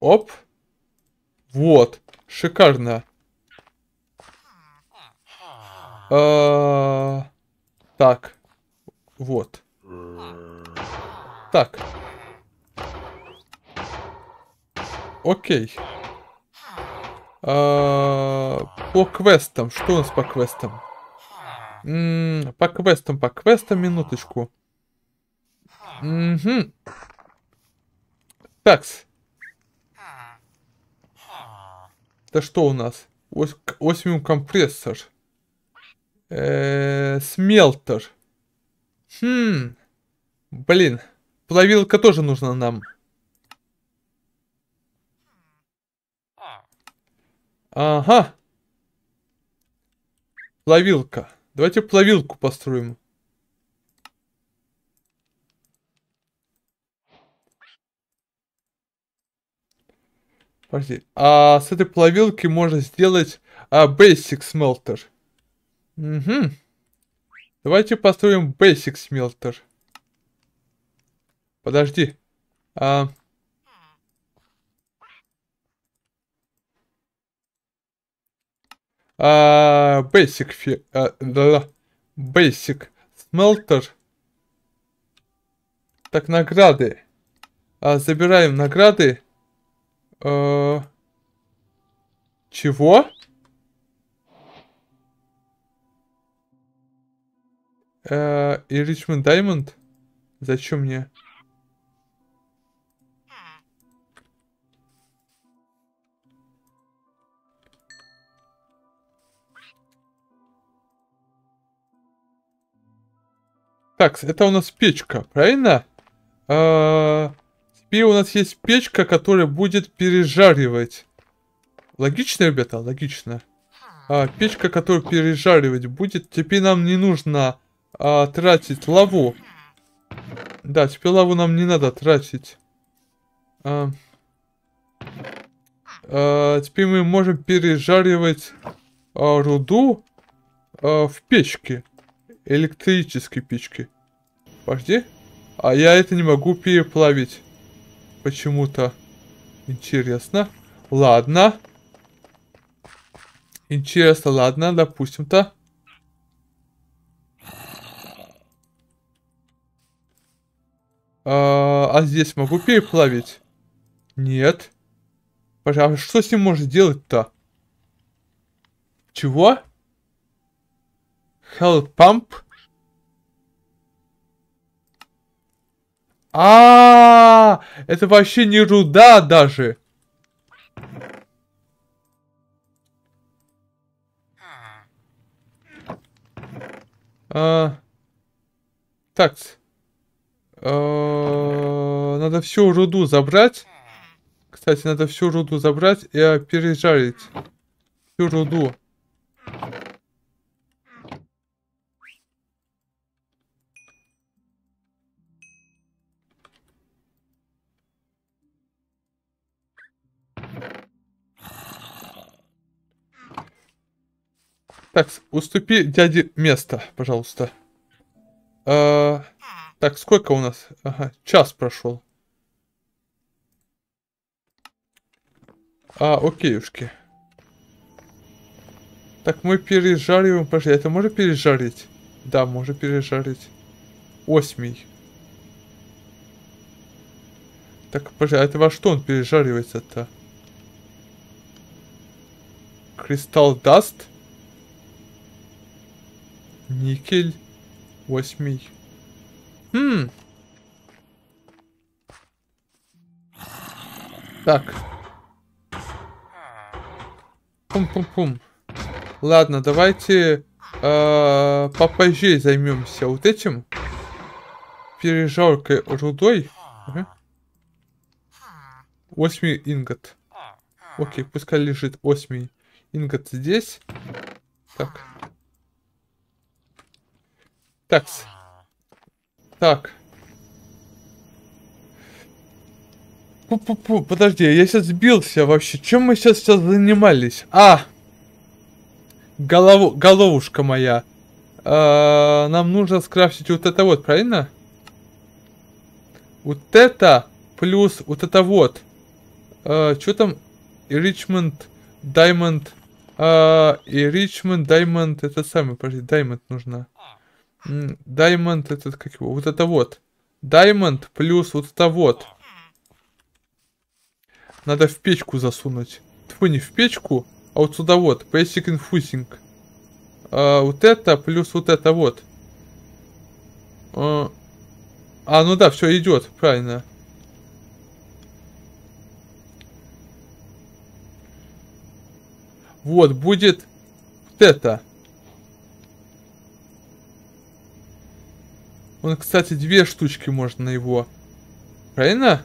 Оп. Вот. Шикарно. А, так. Вот. Так. Окей. А, по квестам. Что у нас по квестам? М -м, по квестам, по квестам, минуточку. Угу. Такс. Это что у нас? Ос осмиум компрессор. Э -э смелтер. Хм. Блин. Плавилка тоже нужна нам. Ага. Плавилка. Давайте плавилку построим. Подожди. А с этой плавилки можно сделать а, Basic Smelter. Угу. Давайте построим Basic Smelter. Подожди. А... А, basic, фи, а, да, да, basic, smelter. Так, награды. А, забираем награды. А, чего? А, и Richmond Diamond? Зачем мне? Так, это у нас печка, правильно? А, теперь у нас есть печка, которая будет пережаривать. Логично, ребята? Логично. А, печка, которая пережаривать будет. Теперь нам не нужно а, тратить лаву. Да, теперь лаву нам не надо тратить. А, а, теперь мы можем пережаривать а, руду а, в печке электрической печки. Подожди. А я это не могу переплавить. Почему-то. Интересно. Ладно. Интересно, ладно, допустим-то. А, а здесь могу переплавить? Нет. Пожалуйста, что с ним можно делать-то? Чего? Help Pump. А, -а, а, это вообще не руда даже. А, так. А, надо всю руду забрать. Кстати, надо всю руду забрать и пережарить. Всю руду. Так, уступи дяде место, пожалуйста. А, так, сколько у нас? Ага, час прошел. А, окейушки. Так, мы пережариваем. Подожди, это можно пережарить? Да, можно пережарить. Осьмий. Так, подожди, а это во что он пережаривается-то? Кристалл Даст? Никель. Восьмий. Хм. Так. Пум-пум-пум. Ладно, давайте э, попозже займемся вот этим. Пережалкой рудой. Ага. 8 ингот. Окей, пускай лежит 8 ингот здесь. Так. Так. Так. Пу-пу-пу, подожди, я сейчас сбился вообще. Чем мы сейчас, сейчас занимались? А! Голову, головушка моя. А, нам нужно скрафтить вот это вот, правильно? Вот это плюс вот это вот. А, что там? Ричмонд, Даймонд. И Ричмонд, Даймонд, это самый, подожди, Даймонд нужно. Даймонд этот, как его, вот это вот. Даймонд плюс вот это вот. Надо в печку засунуть. Тьфу, не в печку, а вот сюда вот. Basic infusing. А, вот это плюс вот это вот. А, а ну да, все идет, правильно. Вот, будет вот это. Он, кстати, две штучки можно на его. Правильно?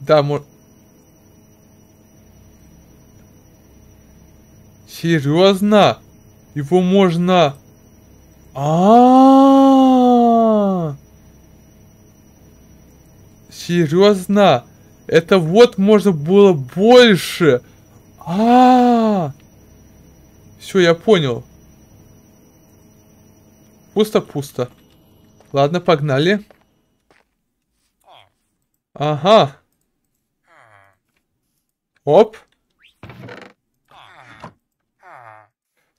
Да, может... Серьезно? Его можно... А, Серьезно? Это вот можно было больше. А, -а, -а. Все, я понял. Пусто-пусто. Ладно, погнали. Ага. Оп.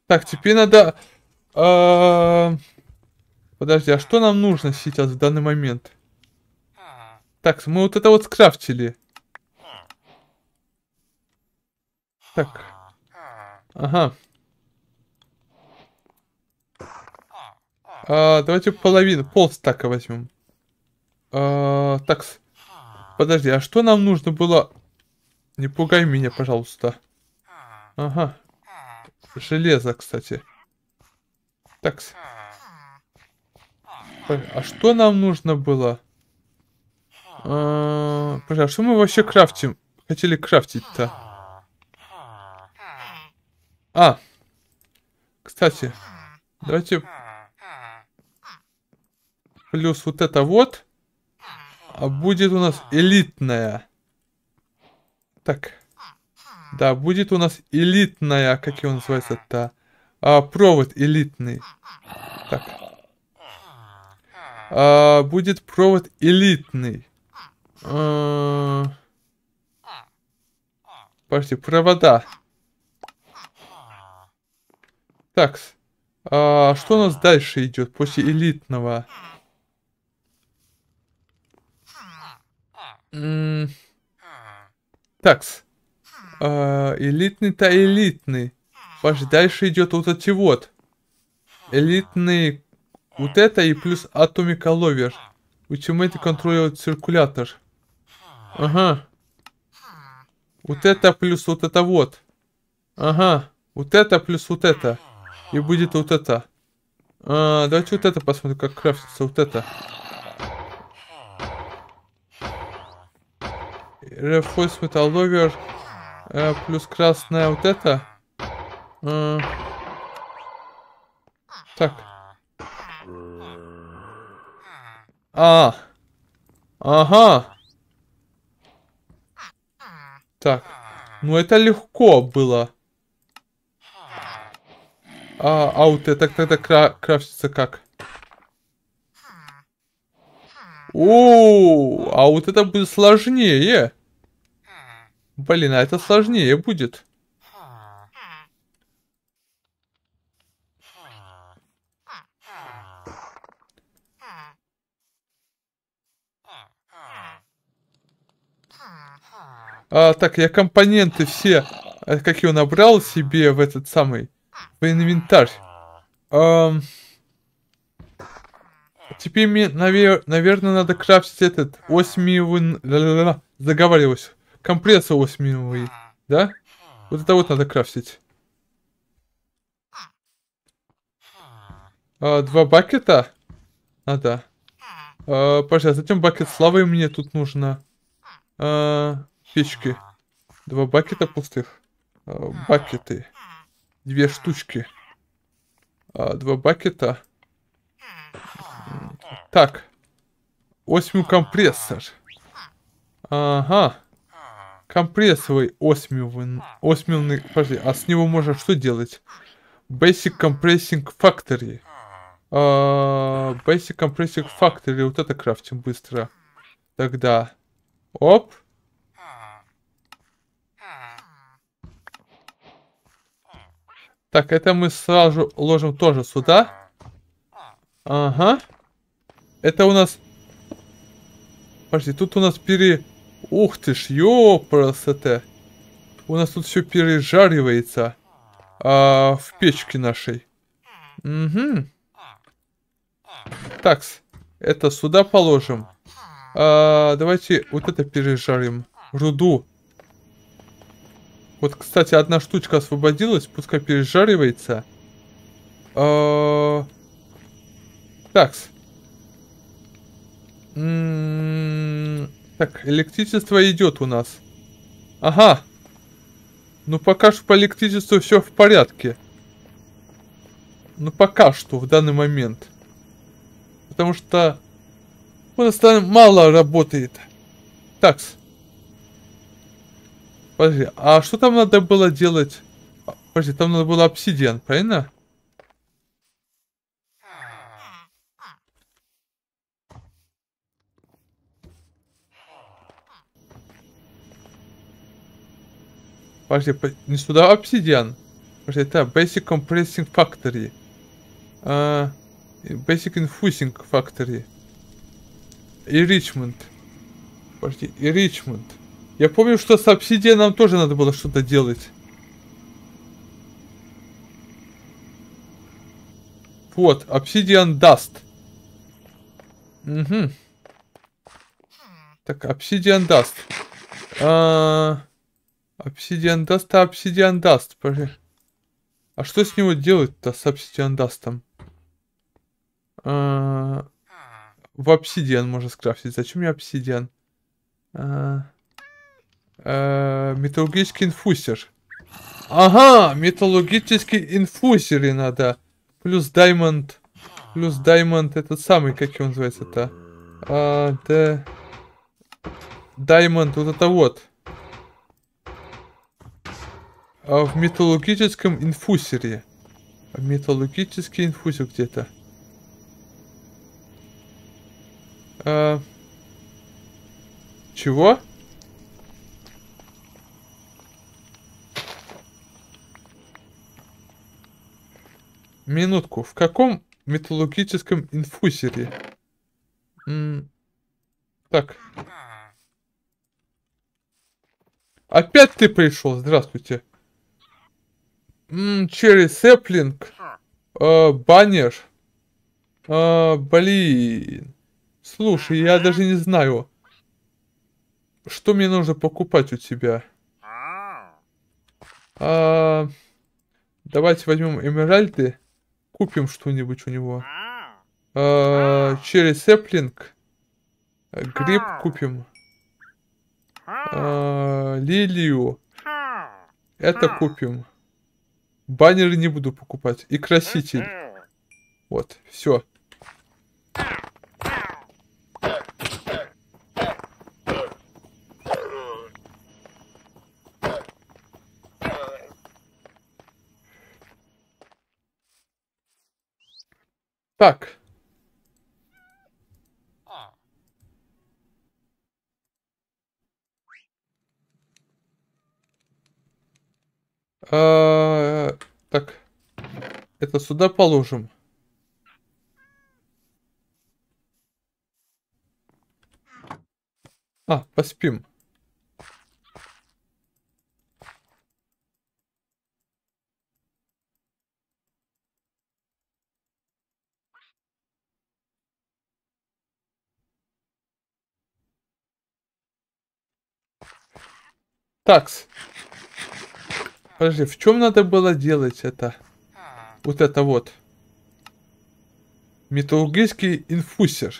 Так, теперь надо... Э, подожди, а что нам нужно сейчас в данный момент? Так, мы вот это вот скрафтили. Так. Ага. А, давайте половину, пол стака возьмем. А, такс. Подожди, а что нам нужно было? Не пугай меня, пожалуйста. Ага. Железо, кстати. Такс. А что нам нужно было? А, а что мы вообще крафтим? Хотели крафтить-то. А. Кстати, давайте плюс вот это вот, а будет у нас элитная. Так. Да, будет у нас элитная, как его называется-то, а, провод элитный. Так. А, будет провод элитный. А... Подожди, провода. Так, а, что у нас дальше идет после элитного? Такс. А, элитный-то элитный. Ваш дальше идет вот эти вот. Элитный вот это и плюс Atomic Lover. Ultimate Control циркулятор? Ага. Вот это плюс вот это вот. Ага. Вот это плюс вот это. И будет вот это. А, давайте вот это посмотрим, как крафтится вот это. Reinforce э, Metal э, плюс красная вот это. Э, так. А. Ага. Так. Ну это легко было. А, а вот это тогда кра крафтится как? О, а вот это будет сложнее. Блин, а это сложнее будет. А, так, я компоненты все, э, как его набрал себе в этот самый, в инвентарь. Эм... Теперь мне, навер... наверное, надо крафтить этот осьмиевый... Заговариваюсь компрессор 8 а. да? Вот это вот надо крафтить. А, два бакета? Надо. А, подожди, а затем бакет славы мне тут нужно. А, печки. Два бакета пустых. А, бакеты. Две штучки. А, два бакета. Так. Осью компрессор. Ага. Компрессовый осмивный, осмивный, подожди, а с него можно что делать? Basic Compressing Factory. Uh, basic Compressing Factory, вот это крафтим быстро. Тогда, оп. Так, это мы сразу ложим тоже сюда. Ага. Это у нас... Подожди, тут у нас пере... Ух ты ж, ёпросоте. У нас тут все пережаривается. А, в печке нашей. Угу. Такс. Это сюда положим. А, давайте вот это пережарим. Руду. Вот, кстати, одна штучка освободилась. Пускай пережаривается. А... Такс. М -м -м так, электричество идет у нас. Ага. Ну пока что по электричеству все в порядке. Ну пока что, в данный момент. Потому что просто мало работает. Такс. Подожди, а что там надо было делать? Подожди, там надо было обсидиан, Правильно. Подожди, не сюда а обсидиан. Подожди, это Basic Compressing Factory. Uh, basic Infusing Factory. И Enrichment. Подожди, Ричмонд. Я помню, что с обсидианом тоже надо было что-то делать. Вот, Obsidian даст. Угу. Так, Obsidian даст. А -а -а. Обсидиан даст, а обсидиан даст. А что с него делать-то с обсидиан дастом? А... В обсидиан можно скрафтить. Зачем мне обсидиан? А... А... Металлургический инфусер. Ага, металлургический инфусеры надо. Плюс даймонд. Плюс даймонд этот самый, как его называется-то? А, даймонд, вот это вот. А в металлургическом инфусере. А металлургический инфузер где-то. А... Чего? Минутку. В каком металлургическом инфузере? М так. Опять ты пришел. Здравствуйте через Сеплинг э, а, баннер. А, блин. Слушай, я даже не знаю, что мне нужно покупать у тебя. А, а давайте возьмем эмеральды, купим что-нибудь у него. А, через Сеплинг гриб купим. А, лилию. Это купим. Баннеры не буду покупать. И краситель. Вот, все. Так. А, так. Это сюда положим. А, поспим. Такс. Подожди, в чем надо было делать это? Вот это вот. Металлургический инфусер.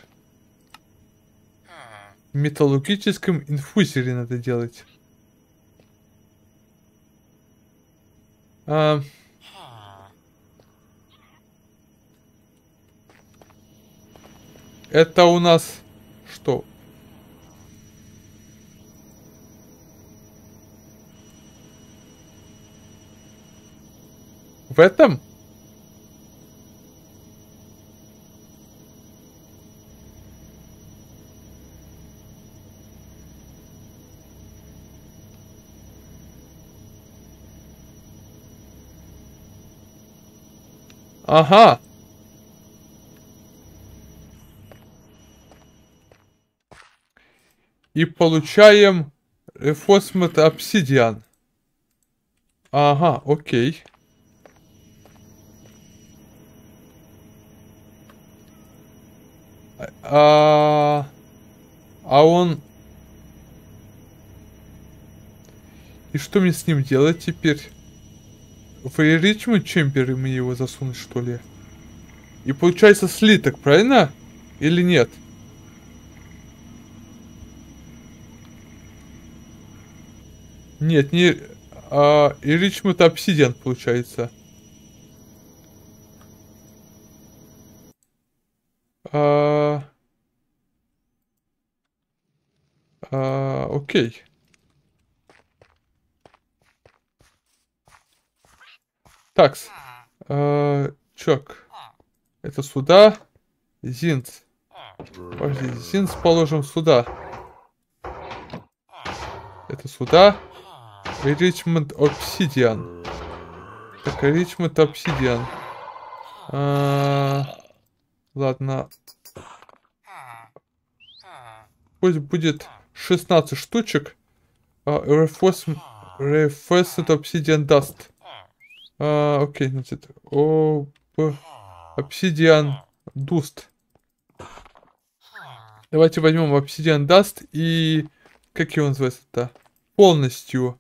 В металлургическом инфусере надо делать. А... Это у нас что? В этом? Ага. И получаем Reinforcement Obsidian. Ага, окей. А, а он... И что мне с ним делать теперь? В Эричму Чембер мы его засунуть, что ли? И получается слиток, правильно? Или нет? Нет, не... А, Эричм это обсидиан, получается. А... А, окей. Такс. А, чок. Это сюда. Зинц. Подожди, зинц положим сюда. Это сюда. Ричмонд Обсидиан. Так, Ричмонд Обсидиан. ладно. Пусть будет 16 штучек. Uh, а, reinforcement, reinforcement Obsidian Dust. А, окей, okay, значит, об... Obsidian Dust. Давайте возьмем Obsidian Dust и... Как его называется-то? Полностью.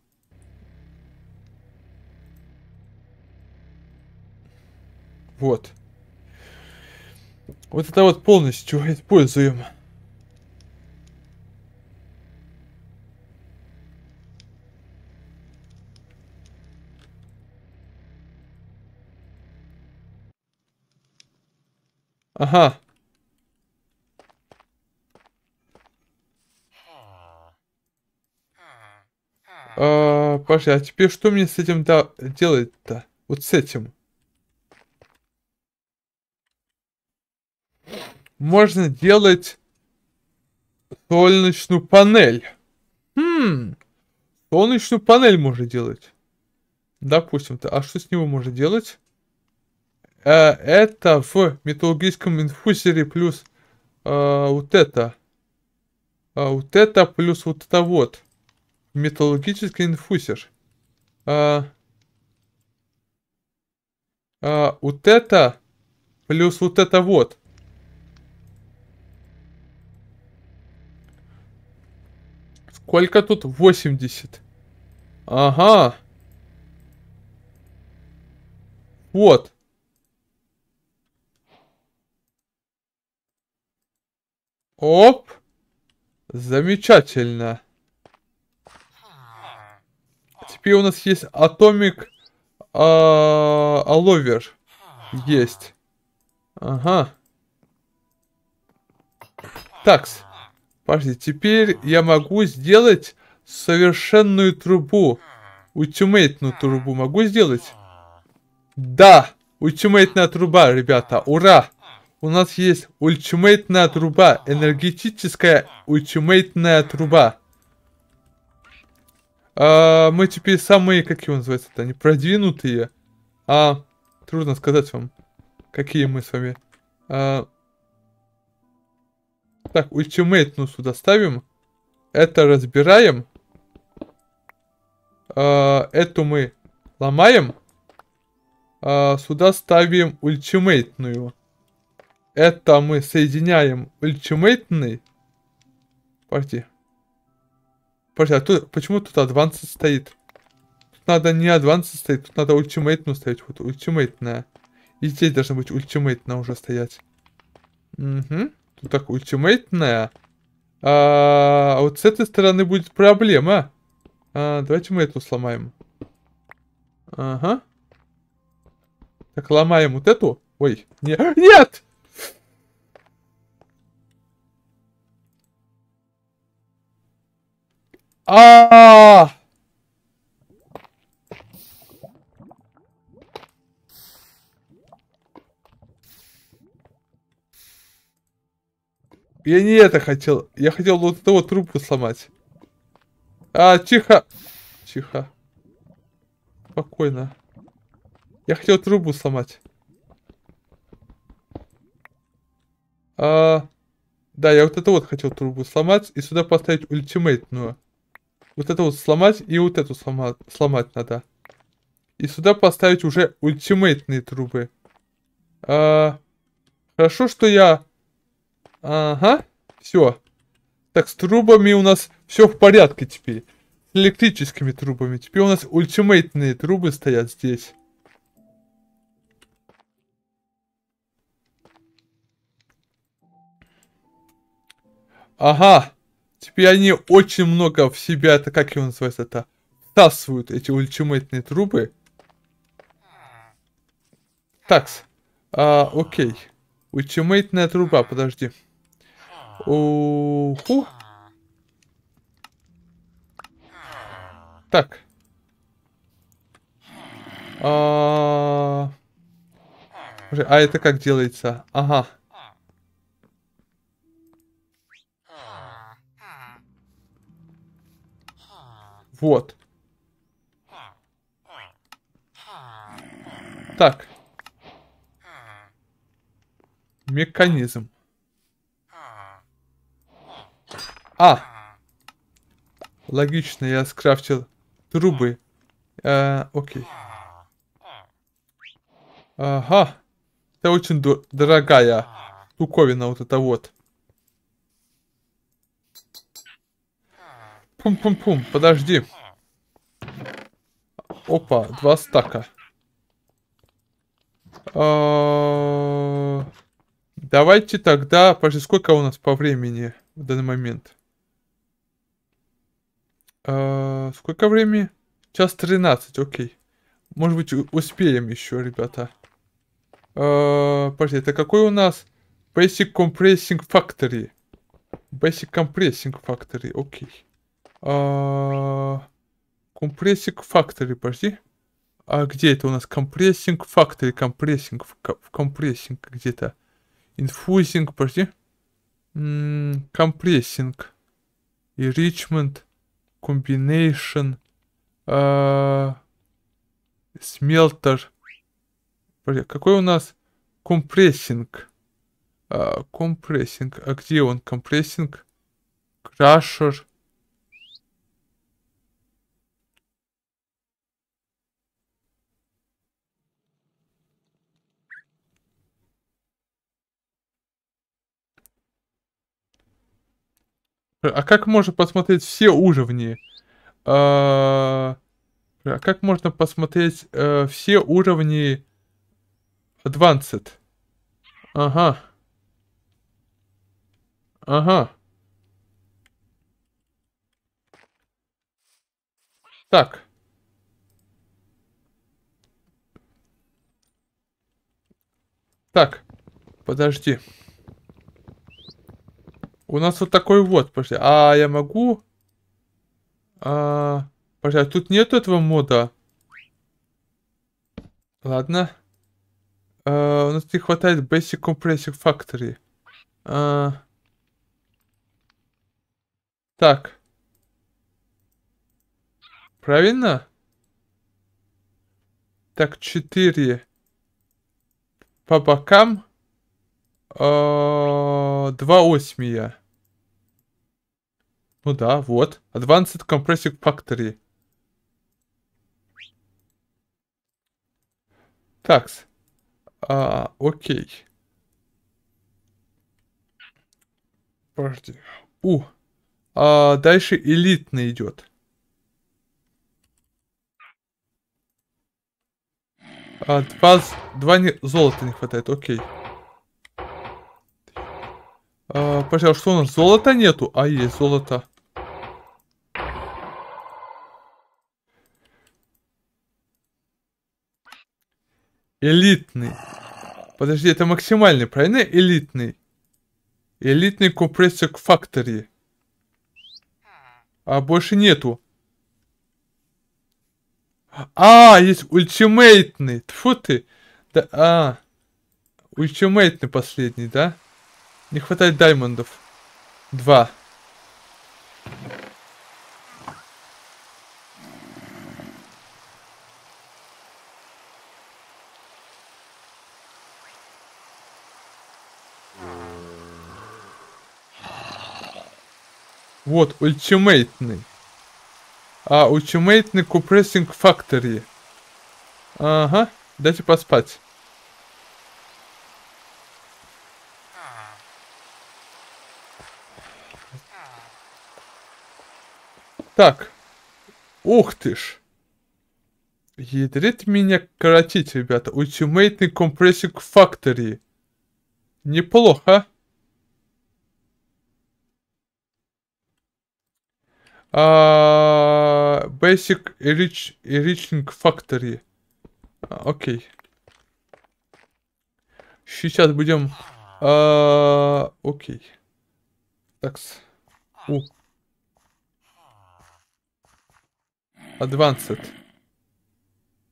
Вот. Вот это вот полностью используем. Ага. А, пошли, а теперь что мне с этим делать-то? Вот с этим. Можно делать солнечную панель. Хм, солнечную панель можно делать. Допустим-то. А что с него можно делать? э, это в металлургическом инфузере плюс э, вот это. Э, вот это плюс вот это вот. Металлургический инфузер. Э, э, вот это плюс вот это вот. Сколько тут? 80. Ага. Вот. Оп! Замечательно. Теперь у нас есть атомик а, Allover. А, есть. Ага. Такс. Подожди, теперь я могу сделать совершенную трубу. Ультимейтную трубу могу сделать? Да! Ультимейтная труба, ребята. Ура! у нас есть ультимейтная труба, энергетическая ультимейтная труба. А, мы теперь самые, как его называется-то, они продвинутые. А, трудно сказать вам, какие мы с вами. А, так, ультимейт, ну, сюда ставим. Это разбираем. А, эту мы ломаем. А, сюда ставим ультимейтную. Это мы соединяем ультимейтный. Пожди. Пожди. а тут, почему тут адванс стоит? Тут надо не адванс стоит, тут надо ультимейтную стоять. Вот ультимейтная. И здесь должна быть ультимейтная уже стоять. Угу. Тут так ультимейтная. А, а вот с этой стороны будет проблема. А, давайте мы эту сломаем. Ага. Так, ломаем вот эту. Ой, не... нет! А, -а, а Я не это хотел. Я хотел вот этого трубку сломать. А, тихо. Тихо. Спокойно. Я хотел трубу сломать. А, да, я вот это вот хотел трубу сломать и сюда поставить ультимейтную. Вот это вот сломать и вот эту сломать, сломать надо. И сюда поставить уже ультимейтные трубы. А, хорошо, что я... Ага, все. Так, с трубами у нас все в порядке теперь. С электрическими трубами. Теперь у нас ультимейтные трубы стоят здесь. Ага. Теперь типа, они очень много в себя, это как его называется, это всасывают эти ультимейтные трубы. Такс. А, окей. Ультимейтная труба, подожди. Уху. Так. А... а это как делается? Ага. Вот. Так. Механизм. А. Логично, я скрафтил трубы. Э, окей. Ага. Это очень дорогая штуковина вот эта вот. Пум-пум-пум, подожди. Опа, два стака. А, давайте тогда... Подожди, сколько у нас по времени в данный момент? А, сколько времени? Час 13, окей. Может быть, успеем еще, ребята. А, Пожди, это какой у нас? Basic Compressing Factory. Basic Compressing Factory, окей. А, компрессинг Factory, подожди. А где это у нас? Компрессинг Factory, компрессинг, в компрессинг где-то. Инфузинг, подожди. Компрессинг. Enrichment. Combination. А, смелтер. Подожди, какой у нас компрессинг? А, компрессинг. А где он? Компрессинг. Крашер. А как можно посмотреть все уровни? А, а, как можно посмотреть э, все уровни Advanced? Ага. Ага. Так. Так. Подожди. У нас вот такой вот, пошли. А, я могу... А, пошли, а тут нет этого мода. Ладно. А, у нас не хватает Basic Compressing Factory. А... Так. Правильно? Так, 4 по бокам. Э, а, 2 осьмия. Ну да, вот. Advanced Compressing Factory. Так, А, окей. Подожди. У. А, дальше элитный идет. А, два, два не, золота не хватает, окей. А, пожалуйста, что у нас? Золота нету? А, есть золото. Элитный. Подожди, это максимальный, правильно? Элитный. Элитный компрессор к факторе. А больше нету. А, есть ультимейтный. Тьфу ты. Да, а. Ультимейтный последний, да? Не хватает даймондов. Два. Вот ультимейтний. А, ультимейтний Compressing Factory. Ага, дайте поспать. Так. Ух ты ж. Ядрит меня коротить, ребята. Ультимейтный компрессинг фактори. Неплохо. А? Uh, basic enrich enriching factory. Окей. Okay. Сейчас будем... Окей. Uh, okay. Так. У. Uh. Advanced.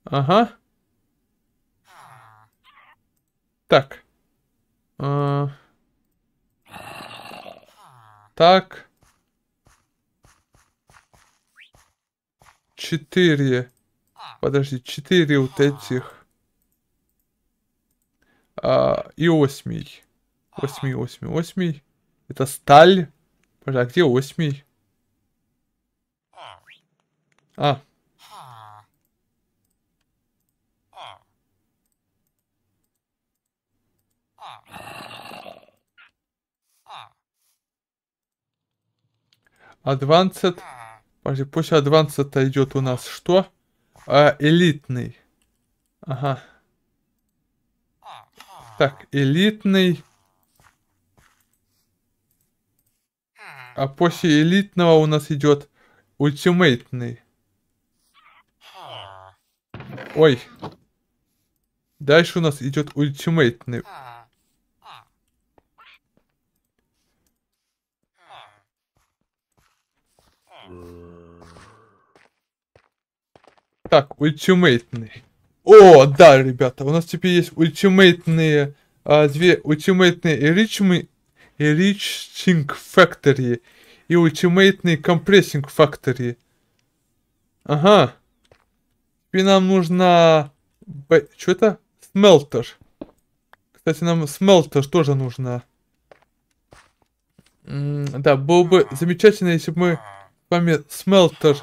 Ага. Так. Uh, так. четыре, подожди, четыре вот а. этих а, и осьмий. А. Осьмий, осьмий, осьмий. Это сталь. пожалуйста где осьмий? А. а. Advanced Подожди, пусть адванс идет у нас что? А, элитный. Ага. Так, элитный. А после элитного у нас идет ультимейтный. Ой. Дальше у нас идет ультимейтный. Так, ультимейтный. О, да, ребята, у нас теперь есть ультимейтные, а, две ультимейтные enrichment, enriching factory и ультимейтный compressing factory. Ага. Теперь нам нужно... Что это? Smelter. Кстати, нам smelter тоже нужно. М да, было бы замечательно, если бы мы с вами smelter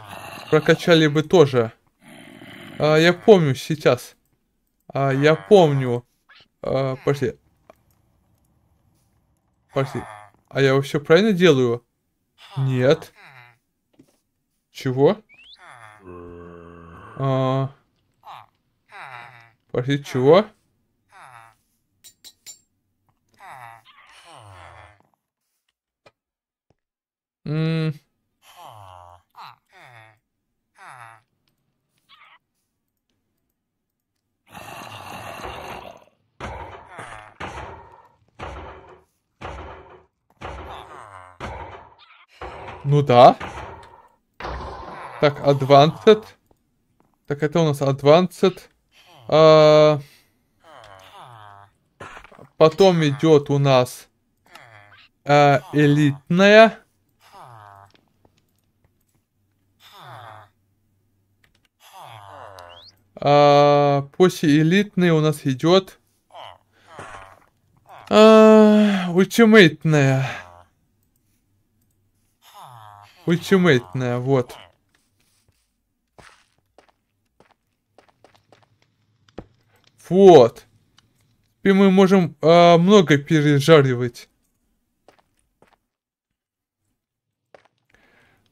прокачали бы тоже. А, я помню сейчас. А, я помню. А, подожди. Подожди. А я все правильно делаю? Нет. Чего? А... Подожди, чего? Ммм... Ну да. Так, advanced. Так, это у нас advanced. А... Потом идет у нас а, элитная. А, после элитной у нас идет а, учимытная ультимейтная, вот. Вот. И мы можем э, много пережаривать.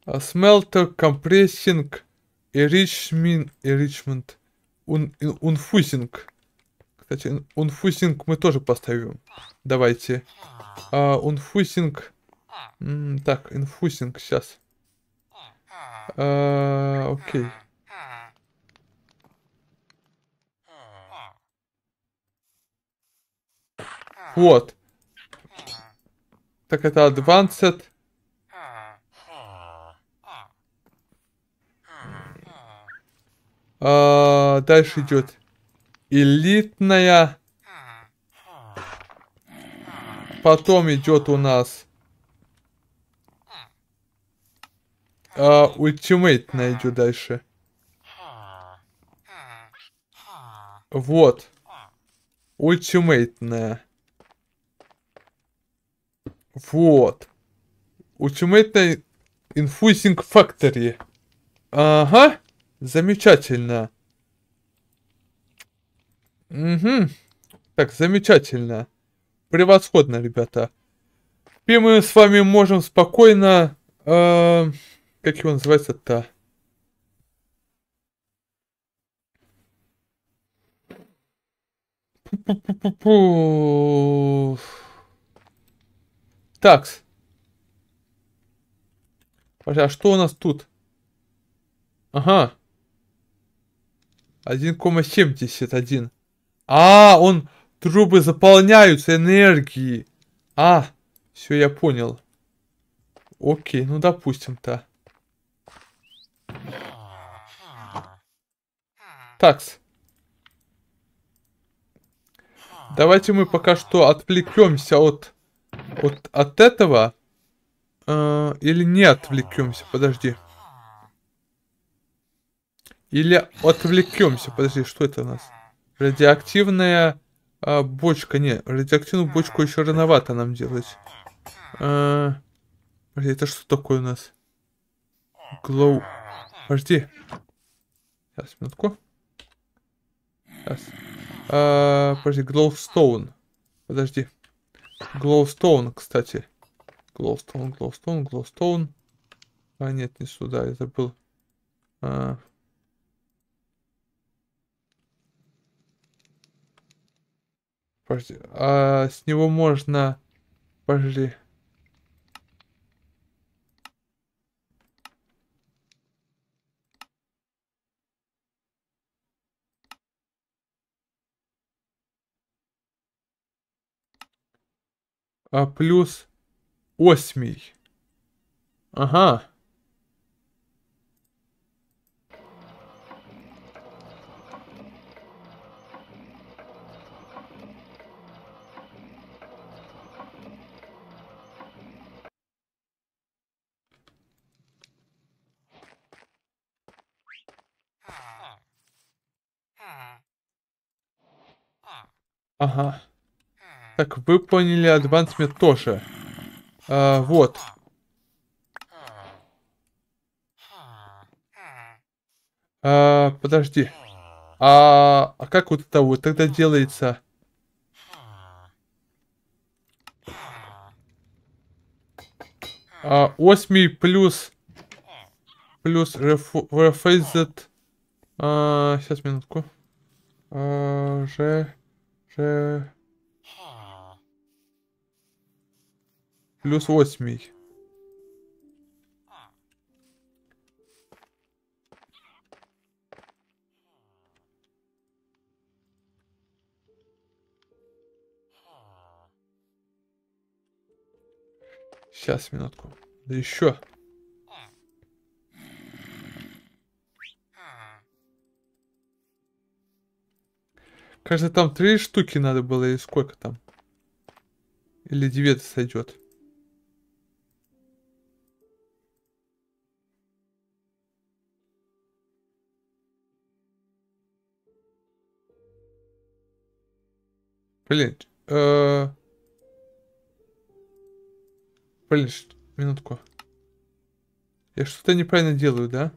А, smelter, компрессинг, Enrichment, enrichment un, Unfusing. Кстати, Unfusing мы тоже поставим. Давайте. Э, unfusing. М так, Infusing сейчас. А, окей. Вот. Так это advanced. А, дальше идет элитная. Потом идет у нас а, ультимейт найду дальше. Вот. Ультимейтная. Вот. Ультимейтная Infusing Фактори. Ага. Замечательно. Угу. Так, замечательно. Превосходно, ребята. Теперь мы с вами можем спокойно... Э -э как его называется-то? Такс. А что у нас тут? Ага. 1,71. А, он... Трубы заполняются энергией. А, все, я понял. Окей, ну допустим-то. Такс. Давайте мы пока что отвлекемся от, от, от этого. Э, или не отвлекемся, подожди. Или отвлекемся, подожди, что это у нас? Радиоактивная э, бочка, не, радиоактивную бочку еще рановато нам делать. Э, это что такое у нас? Глоу. Подожди. Сейчас, минутку. Сейчас. А, подожди, Glowstone. Подожди. Glowstone, кстати. Glowstone, Glowstone, Glowstone. А нет, не сюда, это был... А... Подожди, а с него можно... Подожди. а плюс осьмій. Ага. Ага. Так, выполнили адвансмент тоже. А, вот. А, подожди. А, а как вот это вот тогда делается? А, 8 плюс плюс rephased а, сейчас минутку а, же же Плюс восьмий. Сейчас, минутку. Да еще. Кажется, там три штуки надо было, или сколько там? Или девять сойдет. Блин. Э... Блин, минутку. Я что-то неправильно делаю, да?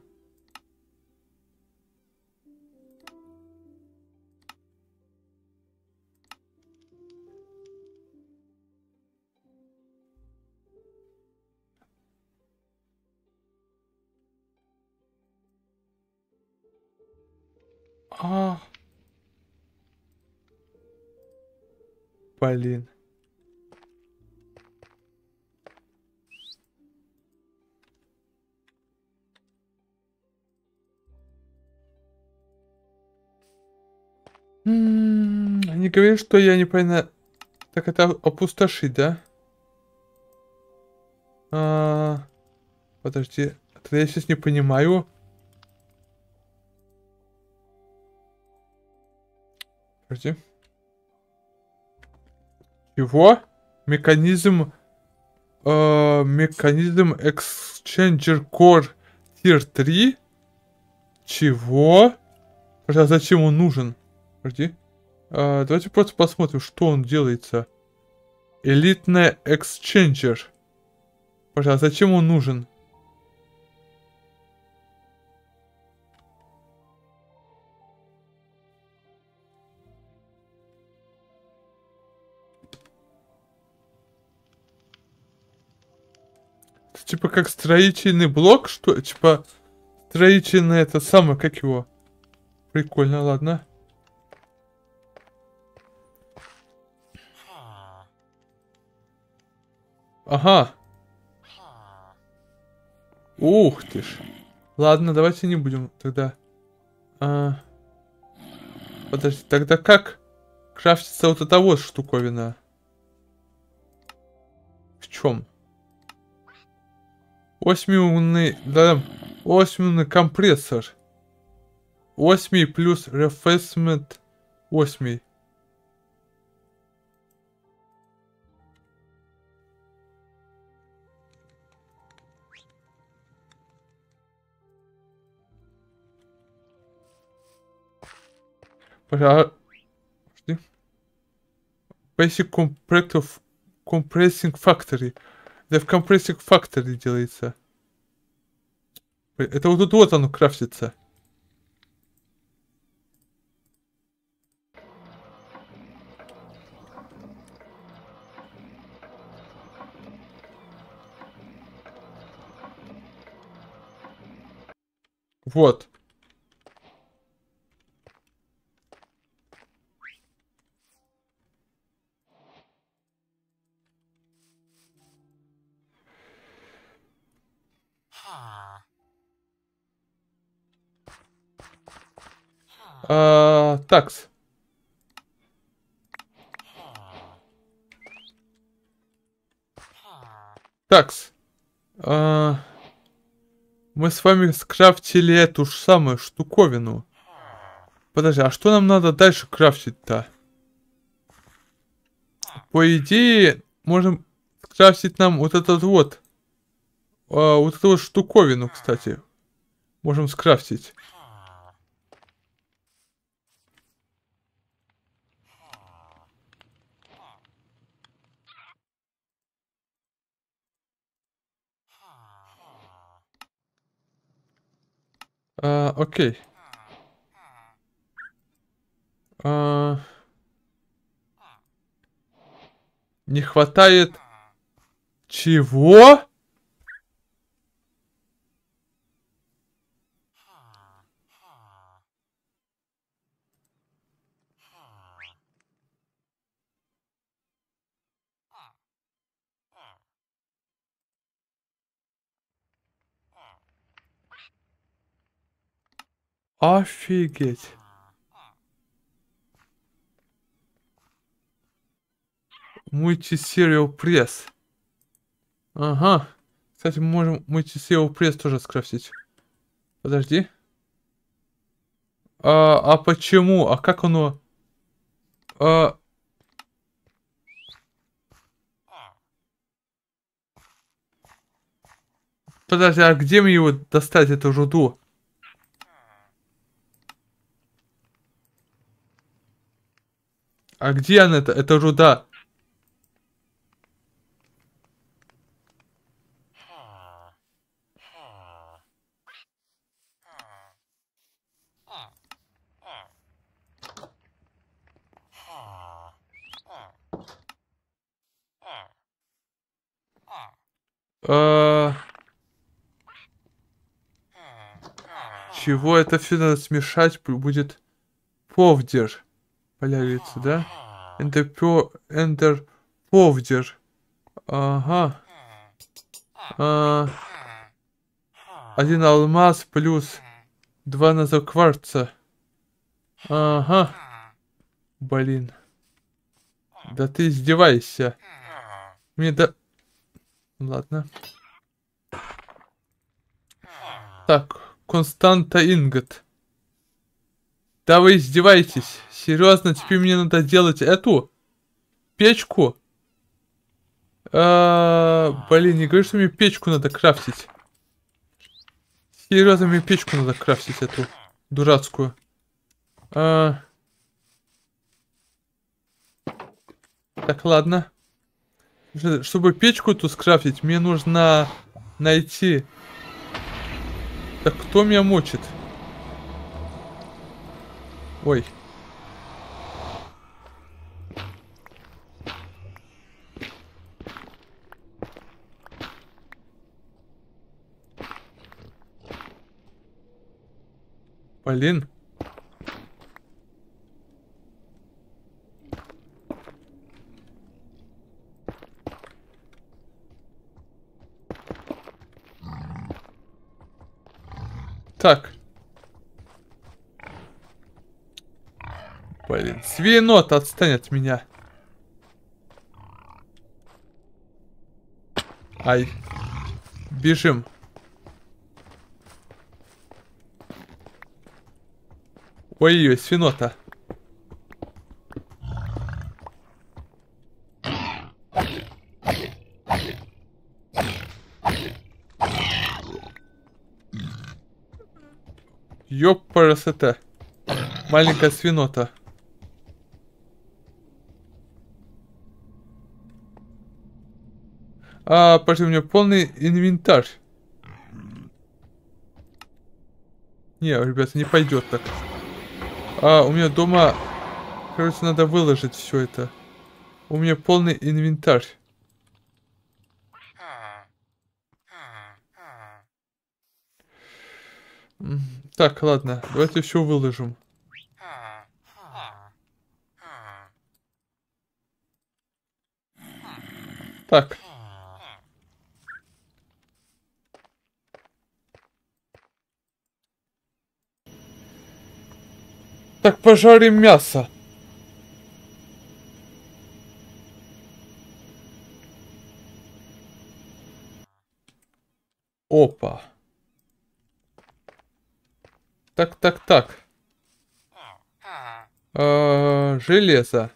Блин. М -м не говори, что я не понял. Так это опустошить, да? А -а -а. Подожди. Тогда я сейчас не понимаю. Подожди. Чего? Механизм... Э, механизм Exchanger Core Tier 3? Чего? Хотя а зачем он нужен? Подожди. Э, давайте просто посмотрим, что он делается. Элитная Exchanger. Пожалуйста, зачем он нужен? Типа как строительный блок, что? Типа строительный это самое, как его? Прикольно, ладно. Ага. Ух ты ж. Ладно, давайте не будем тогда. А... Подожди, тогда как крафтится вот эта вот штуковина? В чем? умный да, умный компрессор Осьмій плюс рефесмент осьмій. Пожалуйста. Basic Compressive Compressing Factory. Да в Compressing факторе делается. Это вот тут вот оно крафтится. Вот. А, такс. Такс. А, мы с вами скрафтили эту же самую штуковину. Подожди, а что нам надо дальше крафтить-то? По идее, можем скрафтить нам вот этот вот. А, вот эту вот штуковину, кстати. Можем скрафтить. А, окей. А... Не хватает... Чего? Офигеть. Мультисериал пресс. Ага. Кстати, мы можем мультисериал пресс тоже скрафтить. Подожди. А, а почему? А как оно? А... Подожди, а где мне его достать, эту руду? А где она это? Это руда. А... Чего это все надо смешать будет повдер? Появится, да? Энтерпё... Энтерповдер. Ага. А... Один алмаз плюс два назокварца. Ага. Блин. Да ты издевайся. Мне да... Ладно. Так, Константа Ингот. Да вы издеваетесь. Серьезно, теперь мне надо делать эту печку. А, блин, не говори, что мне печку надо крафтить. Серьезно, мне печку надо крафтить эту дурацкую. А... Так, ладно. Чтобы печку тут скрафтить, мне нужно найти... Так кто меня мочит? Ой. Блин. Так. Блин, свинота отстань от меня. Ай. Бежим. Ой-ой, свинота. Ёпарасота. Маленькая свинота. А, пошли, у меня полный инвентарь. Не, ребята, не пойдет так. А, у меня дома... Короче, надо выложить все это. У меня полный инвентарь. Так, ладно, давайте все выложим. Так. Так пожарим мясо. Опа. Так, так, так. Э -э, железо.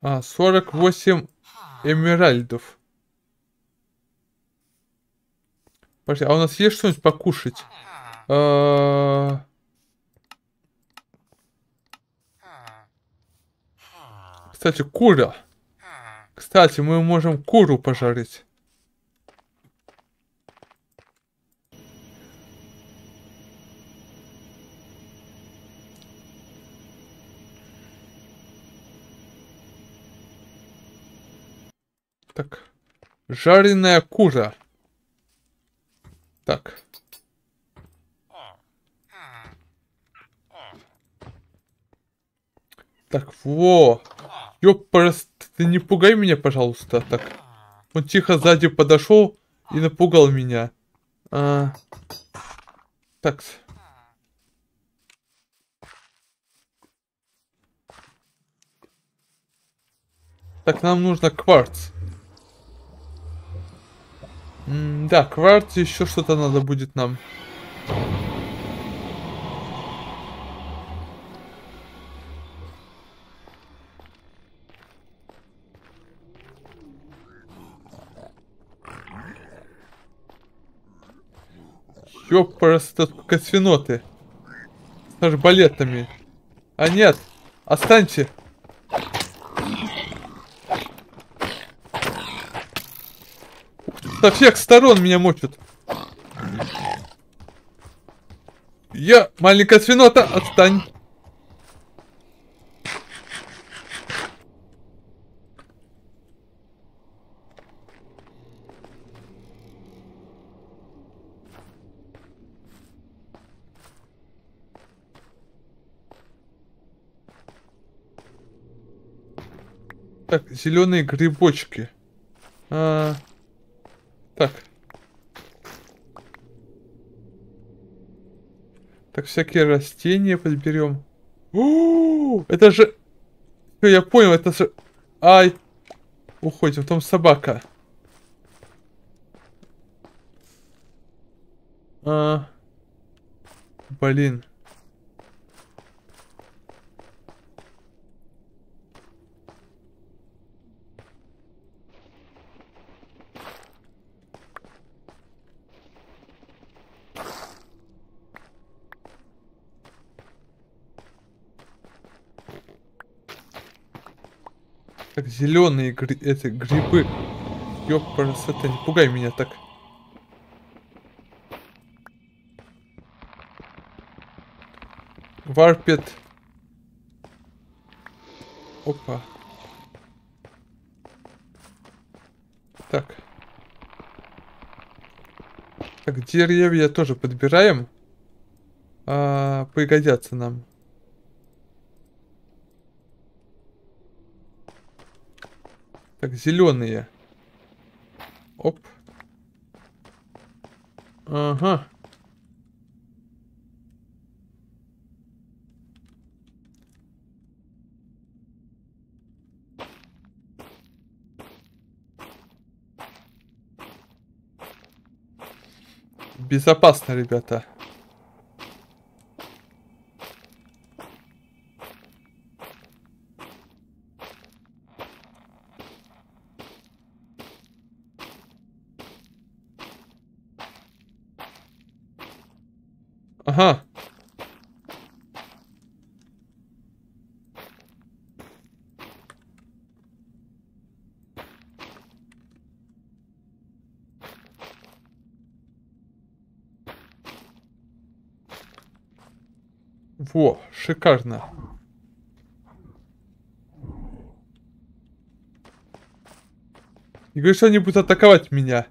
А, 48 эмеральдов. Подожди, а у нас есть что-нибудь покушать? Э, кстати, кура. Кстати, мы можем куру пожарить. Так. Жареная кура. Так. Так, во! Ёпперст, ты не пугай меня, пожалуйста, так. Он тихо сзади подошел и напугал меня. А... Так. Так, нам нужно кварц. М да, кварц еще что-то надо будет нам. ёпарасто косфеноты. С арбалетами. А нет, останьте. Со всех сторон меня мочат. Я, маленькая свинота, отстань. Зеленые грибочки. А... Так. Так, всякие растения подберем. О, это же... Все, я понял, это же... Ай. Уходим, там собака. А... Блин. Как зеленые гри это грибы. Ёб, красота, не пугай меня так. Варпет. Опа. Так. Так, деревья тоже подбираем. А, пригодятся нам. Так, зеленые. Оп. Ага. Безопасно, ребята. шикарно. И говоришь, что они будут атаковать меня.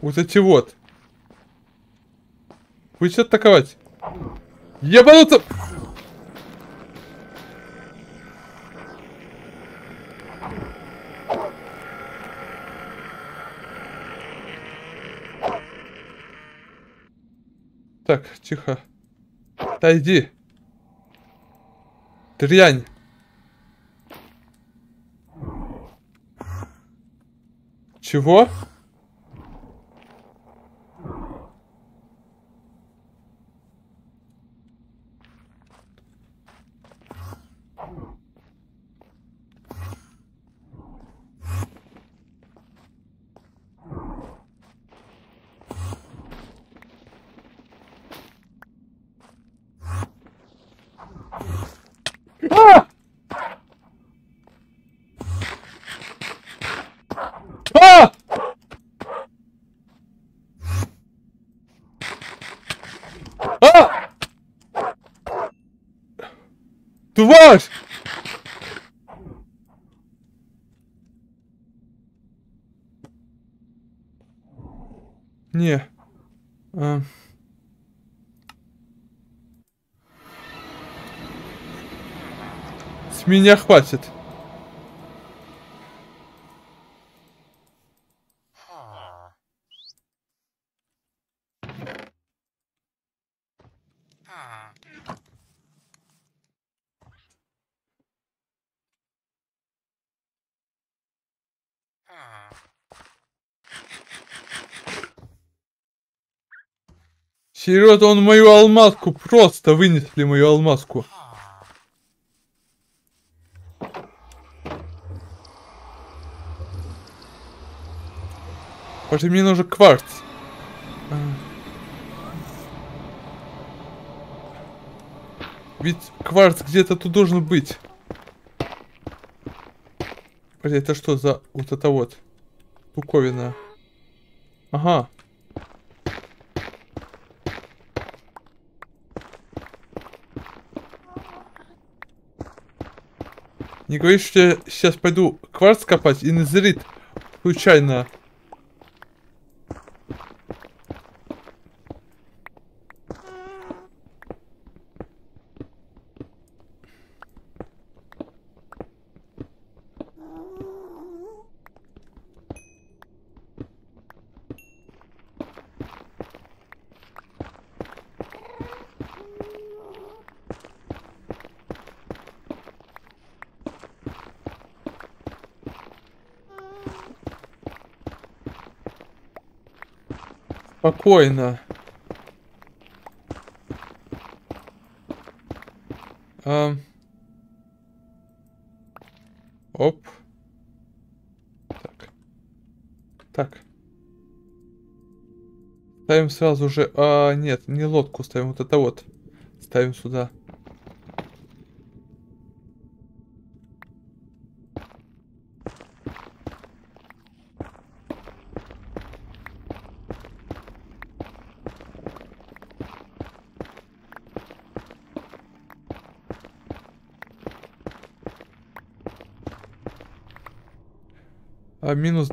Вот эти вот. Будете атаковать. Ебануться! Так, тихо. Отойди. Дрянь. Чего? меня хватит. Серьезно, он мою алмазку просто вынесли мою алмазку. Потому мне нужен кварц. А. Ведь кварц где-то тут должен быть. Блин, это что за вот это вот? Пуковина. Ага. Не говори, что я сейчас пойду кварц копать и назрит случайно. спокойно. А... Оп. Так. Так. Ставим сразу же... А, нет, не лодку ставим, вот это вот. Ставим сюда.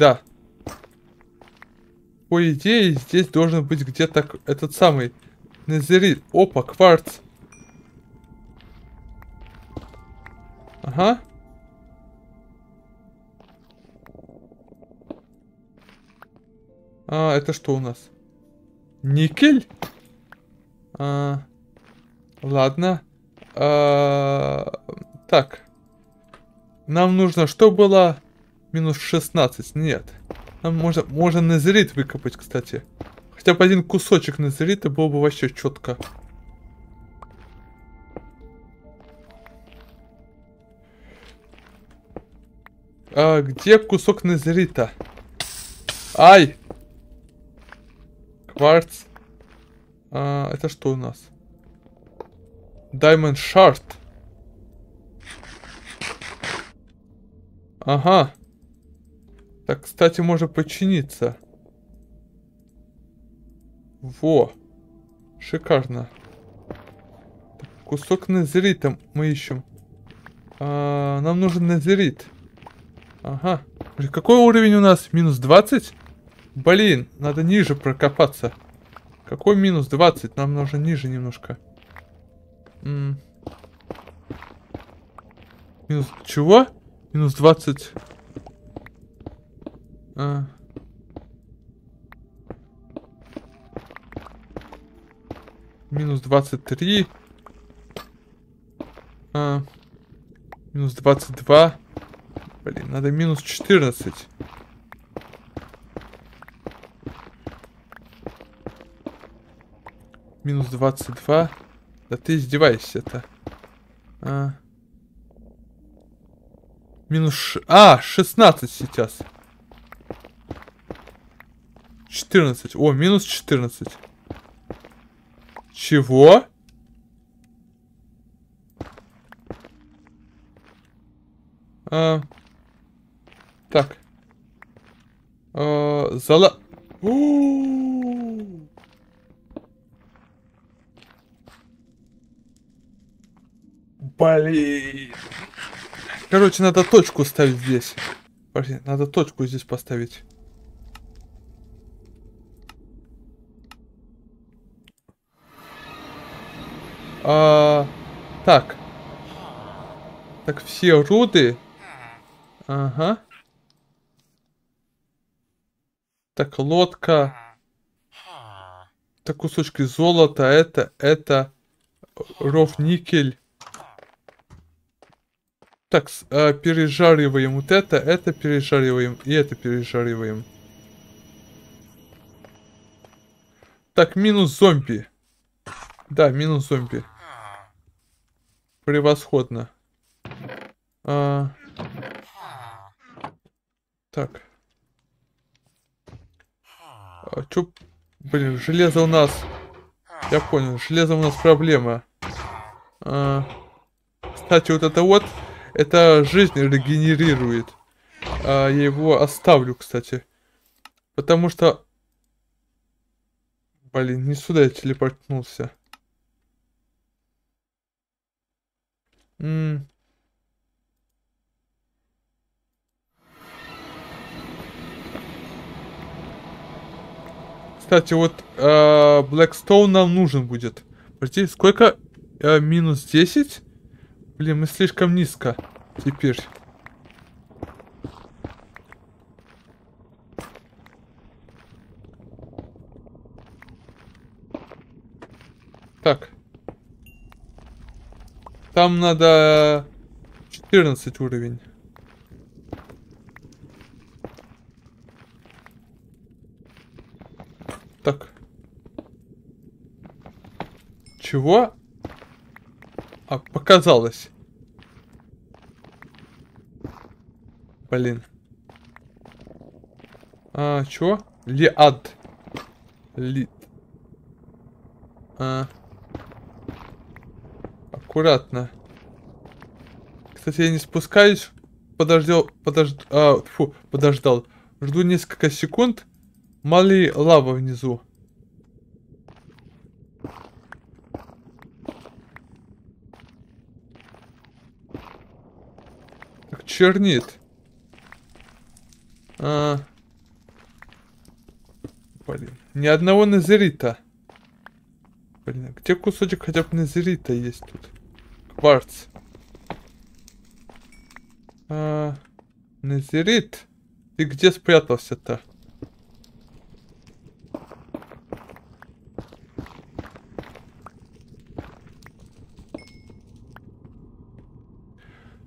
Да. По идее, здесь должен быть где-то этот самый Назерит. Опа, кварц. Ага. А, это что у нас? Никель? А, ладно. А, так. Нам нужно что было? Минус 16, нет. Нам можно, можно назерит выкопать, кстати. Хотя бы один кусочек назерита было бы вообще четко. А, где кусок назерита? Ай! Кварц. А, это что у нас? Diamond Shard. Ага. Так, кстати, можно починиться. Во. Шикарно. Так, кусок назерита мы ищем. А, нам нужен назерит. Ага. Какой уровень у нас? Минус 20? Блин, надо ниже прокопаться. Какой минус 20? Нам нужно ниже немножко. -м. Минус... Чего? Минус 20... А. Минус 23. А. Минус 22. Блин, надо минус 14. Минус 22. Да ты издеваешься-то. А. Минус... Ш... А, 16 сейчас. 14. О, минус 14. Чего? А, так. А, зала... О! Блин. Короче, надо точку ставить здесь. Блин, надо точку здесь поставить. А, так. Так, все руды. Ага. Так, лодка. Так, кусочки золота. Это, это. Ров никель. Так, э, пережариваем вот это, это пережариваем и это пережариваем. Так, минус зомби. Да, минус зомби. Превосходно. А... Так. А, чё... Блин, железо у нас... Я понял, железо у нас проблема. А... Кстати, вот это вот... Это жизнь регенерирует. А, я его оставлю, кстати. Потому что... Блин, не сюда я телепортнулся. М Кстати, вот Блэкстоун э, нам нужен будет. Подожди, сколько? Э, минус 10? Блин, мы слишком низко теперь. Там надо 14 уровень. Так. Чего? А, показалось. Блин. А, чё? Лиад. Лид. А аккуратно. Кстати, я не спускаюсь. Подождел, подожд, а, фу, подождал. Жду несколько секунд. Мало лава внизу. Так, чернит. А... Блин, ни одного назерита. Блин, а где кусочек хотя бы назерита есть тут? Парц, А, Назерит, ты где спрятался-то?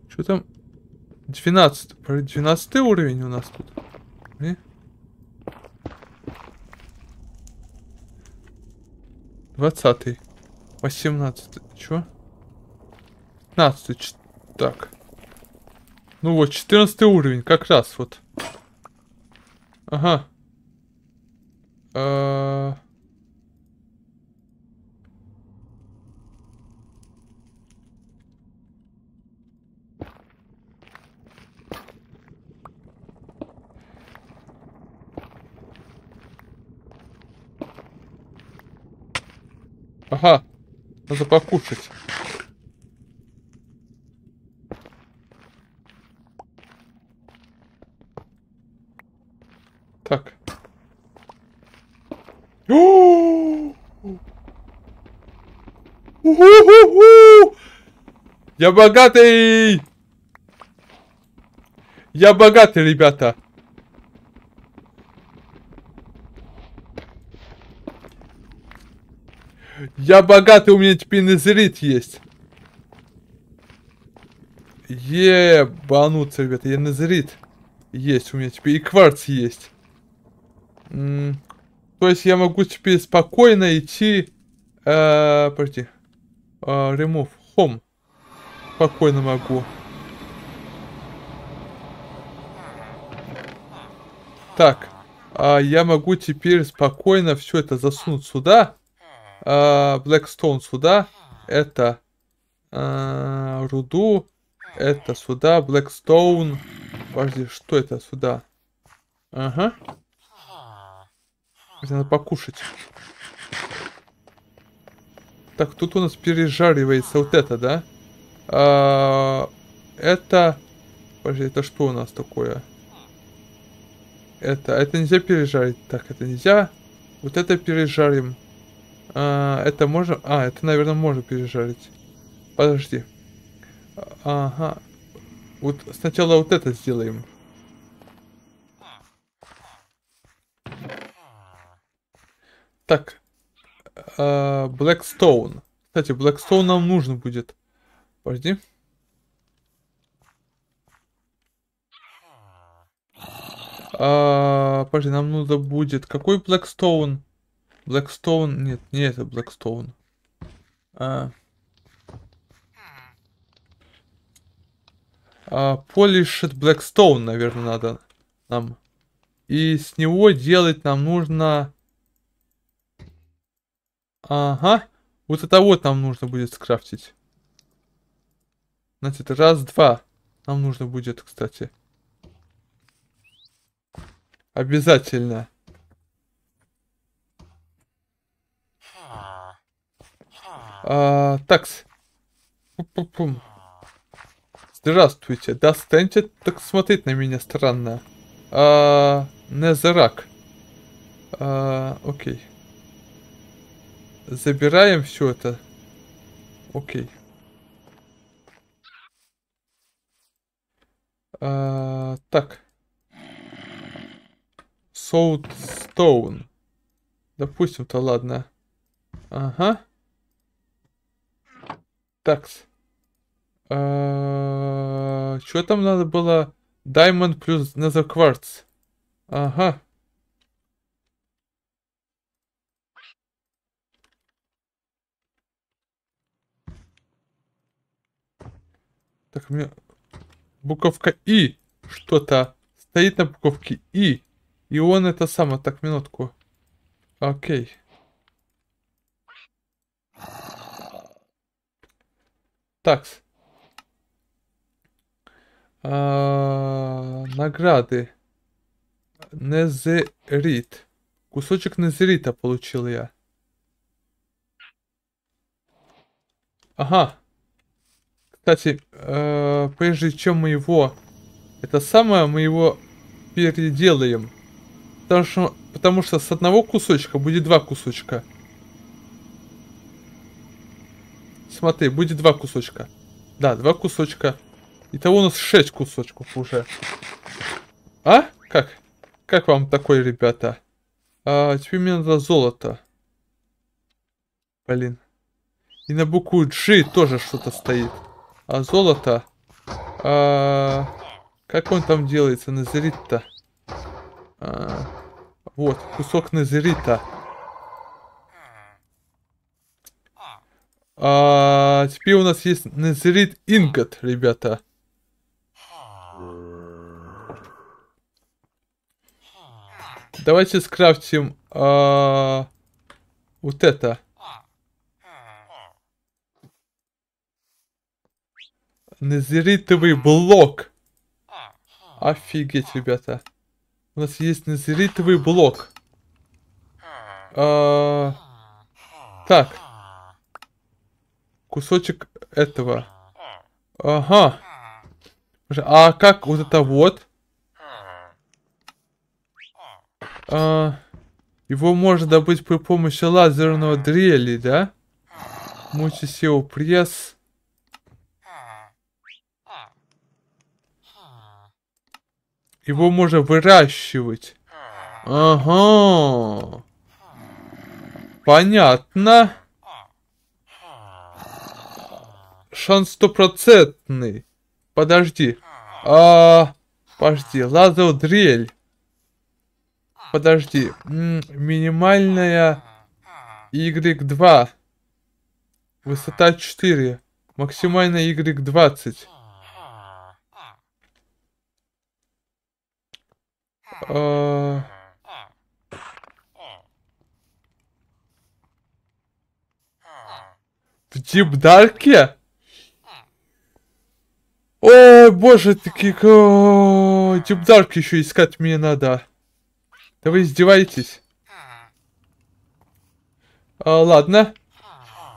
Что там? 12. 12 уровень у нас тут. И? 20. 18. Чё? 15. Так. Ну вот, 14 уровень, как раз вот. Ага. А. Ага, надо покушать. Я богатый! Я богатый, ребята! Я богатый, у меня теперь назрит есть. Ебануться, ребята, я назрит есть у меня теперь. И кварц есть. -м то есть я могу теперь спокойно идти... Э, подожди. Э, remove. Home. Спокойно могу. Так. Э, я могу теперь спокойно все это засунуть сюда. Э, Blackstone сюда. Это... Э, руду. Это сюда. Blackstone. Подожди, что это сюда? Ага. Мне надо покушать. Так, тут у нас пережаривается вот это, да? А, это... Подожди, это что у нас такое? Это, это нельзя пережарить. Так, это нельзя. Вот это пережарим. А, это можно... А, это, наверное, можно пережарить. Подожди. Ага. Вот сначала вот это сделаем. Так. Блэкстоун. Кстати, Блэкстоун нам нужен будет. Подожди. А, подожди, нам нужно будет... Какой Блэкстоун? Блэкстоун... Нет, не это Блэкстоун. А... Полишит а, Блэкстоун, наверное, надо нам. И с него делать нам нужно... Ага. Вот это вот нам нужно будет скрафтить. Значит, раз, два. Нам нужно будет, кстати. Обязательно. А, такс. Пу -пу Здравствуйте. Да, станьте так смотреть на меня странно. А, Незерак. А, окей. Забираем все это. Окей. А, так. Соутстоун. Допустим-то, ладно. Ага. Так. А, что там надо было? Diamond плюс Nether Quartz. Ага. Так, у меня буковка И что-то стоит на буковке И. И он это само. Так, минутку. Окей. Такс. А, награды. Незерит. Кусочек незерита получил я. Ага. Кстати, э, прежде чем мы его... Это самое, мы его переделаем. Потому что, потому что с одного кусочка будет два кусочка. Смотри, будет два кусочка. Да, два кусочка. Итого у нас шесть кусочков уже. А? Как? Как вам такое, ребята? А, теперь мне надо золото. Блин. И на букву G тоже что-то стоит. А золото... А, как он там делается, назерит-то? А, вот, кусок назерита. А, теперь у нас есть назерит ингот, ребята. Давайте скрафтим а, вот это. Назеритовый блок. Офигеть, ребята. У нас есть назеритовый блок. А... Так. Кусочек этого. Ага. А как вот это вот? А... Его можно добыть при помощи лазерного дрели, да? Мучись его пресс. Его можно выращивать. Ага. Понятно. Шанс стопроцентный. Подожди. А, подожди, лазер дрель. Подожди. -м, минимальная Y2. Высота 4. Максимальная Y20. А... В дипдарке? О, боже, такие... Дипдарк еще искать мне надо. Да вы издеваетесь. А, ладно.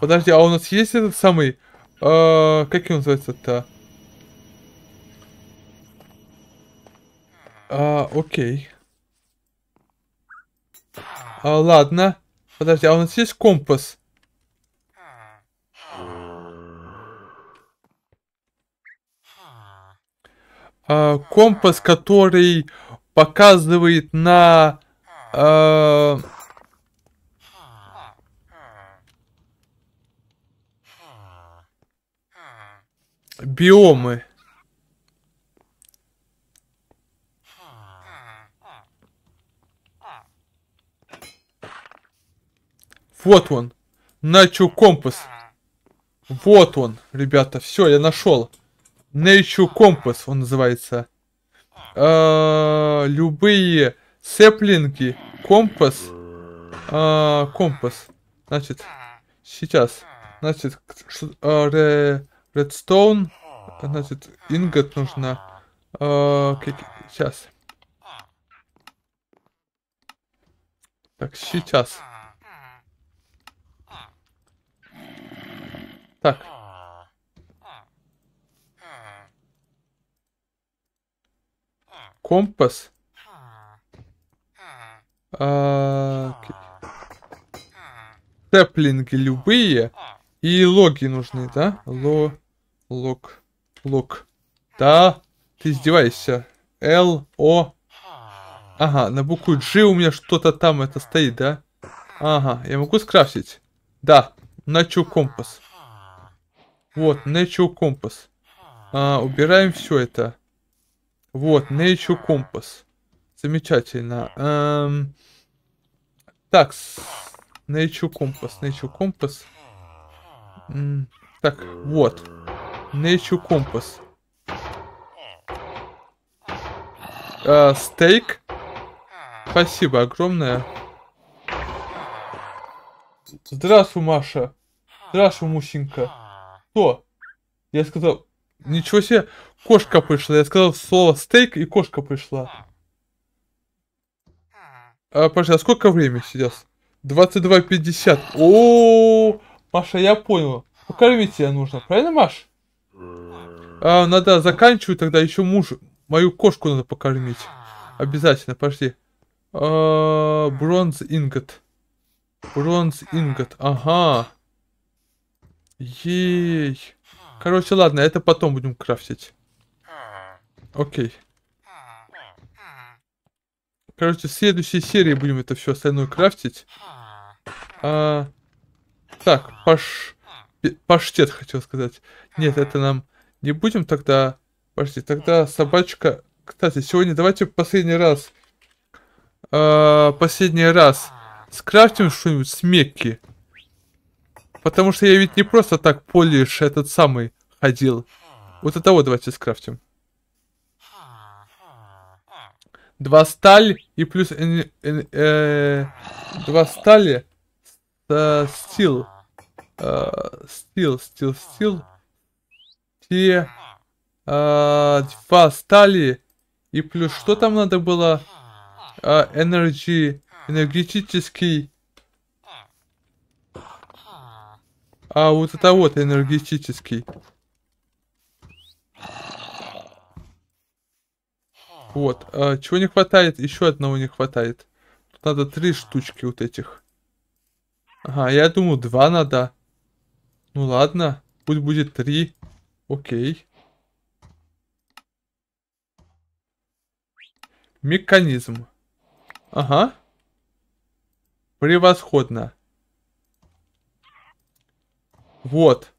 Подожди, а у нас есть этот самый... А, как его называется-то? А, окей. А, ладно. Подожди, а у нас есть компас? А, компас, который показывает на... А... биомы. Вот он. Nature компас. Вот он, ребята. Все, я нашел. Nature компас, он называется. Э любые сеплинги. Компас. Э компас. Значит, сейчас. Значит, а, редстоун. Значит, ингот нужно. Сейчас. Так, сейчас. Так. Компас. А... Теплинги любые. И логи нужны, да? Ло... Лог. Лог. Да? Ты издеваешься. Л, О. Ага, на букву G у меня что-то там это стоит, да? Ага, я могу скрафтить? Да, начал компас. Вот, Nature Compass. А, убираем все это. Вот, Nature Compass. Замечательно. Эм... Так, Nature Compass, Nature Compass. М так, вот. Nature Compass. Э, стейк. Спасибо огромное. Здравствуй, Маша. Здравствуй, Мусенька. Что? Я сказал, ничего себе, кошка пришла. Я сказал слово стейк, и кошка пришла. А, подожди, а сколько времени сейчас? 22.50. О, -о, -о, Маша, я понял. Покормить тебя нужно, правильно, Маш? А, надо заканчивать тогда еще мужу Мою кошку надо покормить. Обязательно, пошли. А, бронз ингот. Бронз ингот, ага. Ей. Короче, ладно, это потом будем крафтить. Окей. Короче, в следующей серии будем это все остальное крафтить. А, так, паш... паштет хотел сказать. Нет, это нам не будем тогда... Подожди, тогда собачка... Кстати, сегодня давайте последний раз... А, последний раз скрафтим что-нибудь с Мекки. Потому что я ведь не просто так полишь этот самый ходил. Вот этого давайте скрафтим. Два сталь и плюс... Э, э, э, два стали. Э, стил. Э, стил, стил, стил. Те... Э, два стали. И плюс что там надо было? Э, энергии... Энергетический... А вот это вот энергетический. Вот. А, чего не хватает? Еще одного не хватает. Тут надо три штучки вот этих. Ага, я думаю, два надо. Ну ладно. Пусть будет три. Окей. Механизм. Ага. Превосходно. Вот.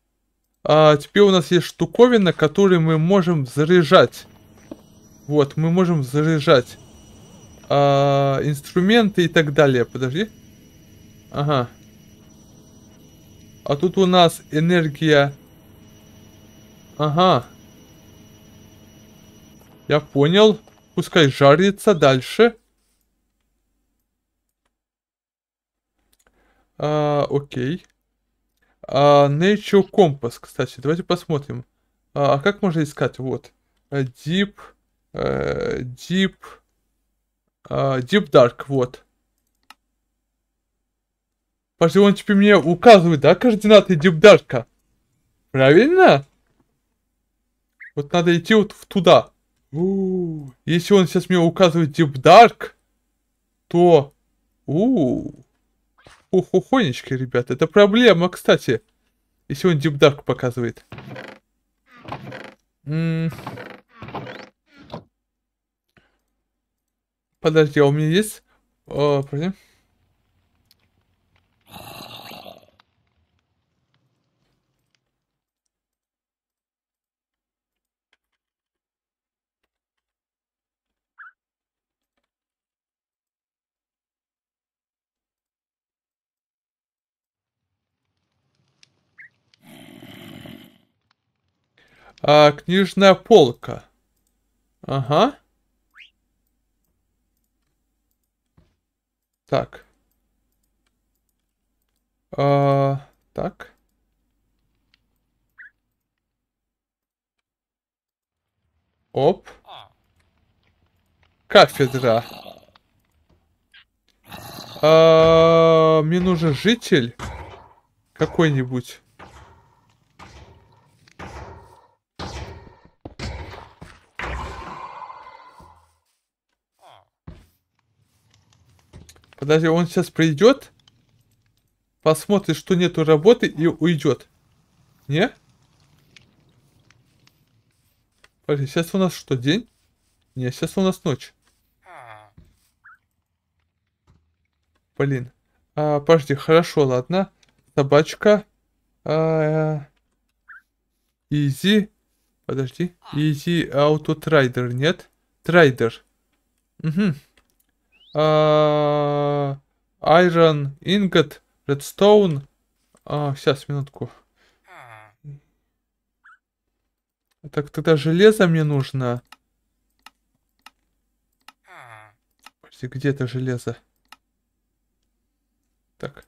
А теперь у нас есть штуковина, которую мы можем заряжать. Вот, мы можем заряжать а, инструменты и так далее. Подожди. Ага. А тут у нас энергия... Ага. Я понял. Пускай жарится дальше. А, окей. А, Nature Compass, кстати, давайте посмотрим. А, а как можно искать? Вот. Э, deep, э, Deep, а, Deep Dark, вот. Пошли, он теперь мне указывает, да, координаты Deep Dark? Правильно? Вот надо идти вот туда. Если он сейчас мне указывает Deep Dark, то... У -у -у хухухонечки, ребята. Это проблема, кстати. Если он дипдак показывает. М Подожди, а у меня есть... О, подожди. А, книжная полка. Ага. Так. А, так. Оп. Кафедра. А, мне нужен житель какой-нибудь. Подожди, он сейчас придет, посмотрит, что нету работы и уйдет. Не? Подожди, сейчас у нас что, день? Не, сейчас у нас ночь. Блин. А, подожди, хорошо, ладно. Собачка. А, изи. Подожди. Изи Аутотрайдер нет? Трайдер. Угу. Айрон, Ингот, Редстоун. Сейчас, минутку. А так, тогда железо мне нужно. Где это железо? Так.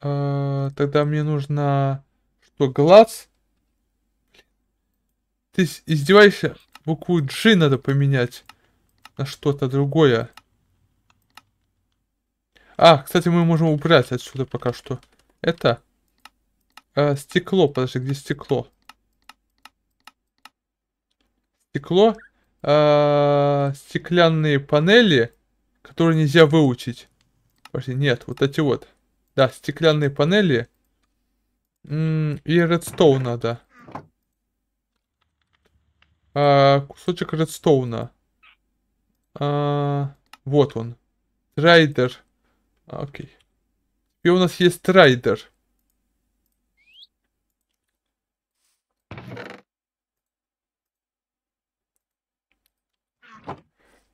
А, тогда мне нужно... Что, глаз? Ты издеваешься? Букву G надо поменять на что-то другое. А, кстати, мы можем убрать отсюда пока что. Это э, стекло. Подожди, где стекло? Стекло. Э, стеклянные панели, которые нельзя выучить. Подожди, нет, вот эти вот. Да, стеклянные панели. М и редстоун надо. Э, кусочек редстоуна. Э, вот он. Райдер. А, окей. И у нас есть райдер.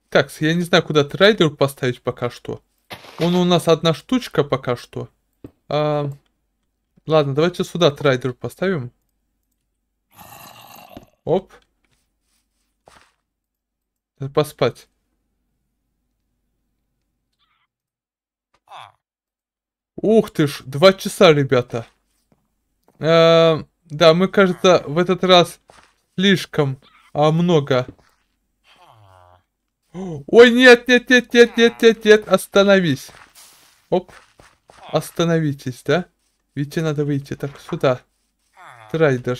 Так, я не знаю, куда трейдер поставить пока что. Он у нас одна штучка пока что. А, ладно, давайте сюда трейдер поставим. Оп. Надо поспать. Ух ты ж, два часа, ребята. Э, да, мы, кажется, в этот раз слишком а, много. Ой, нет, нет, нет, нет, нет, нет, нет, остановись. Оп, остановитесь, да? Ведь надо выйти. Так, сюда. Трайдер.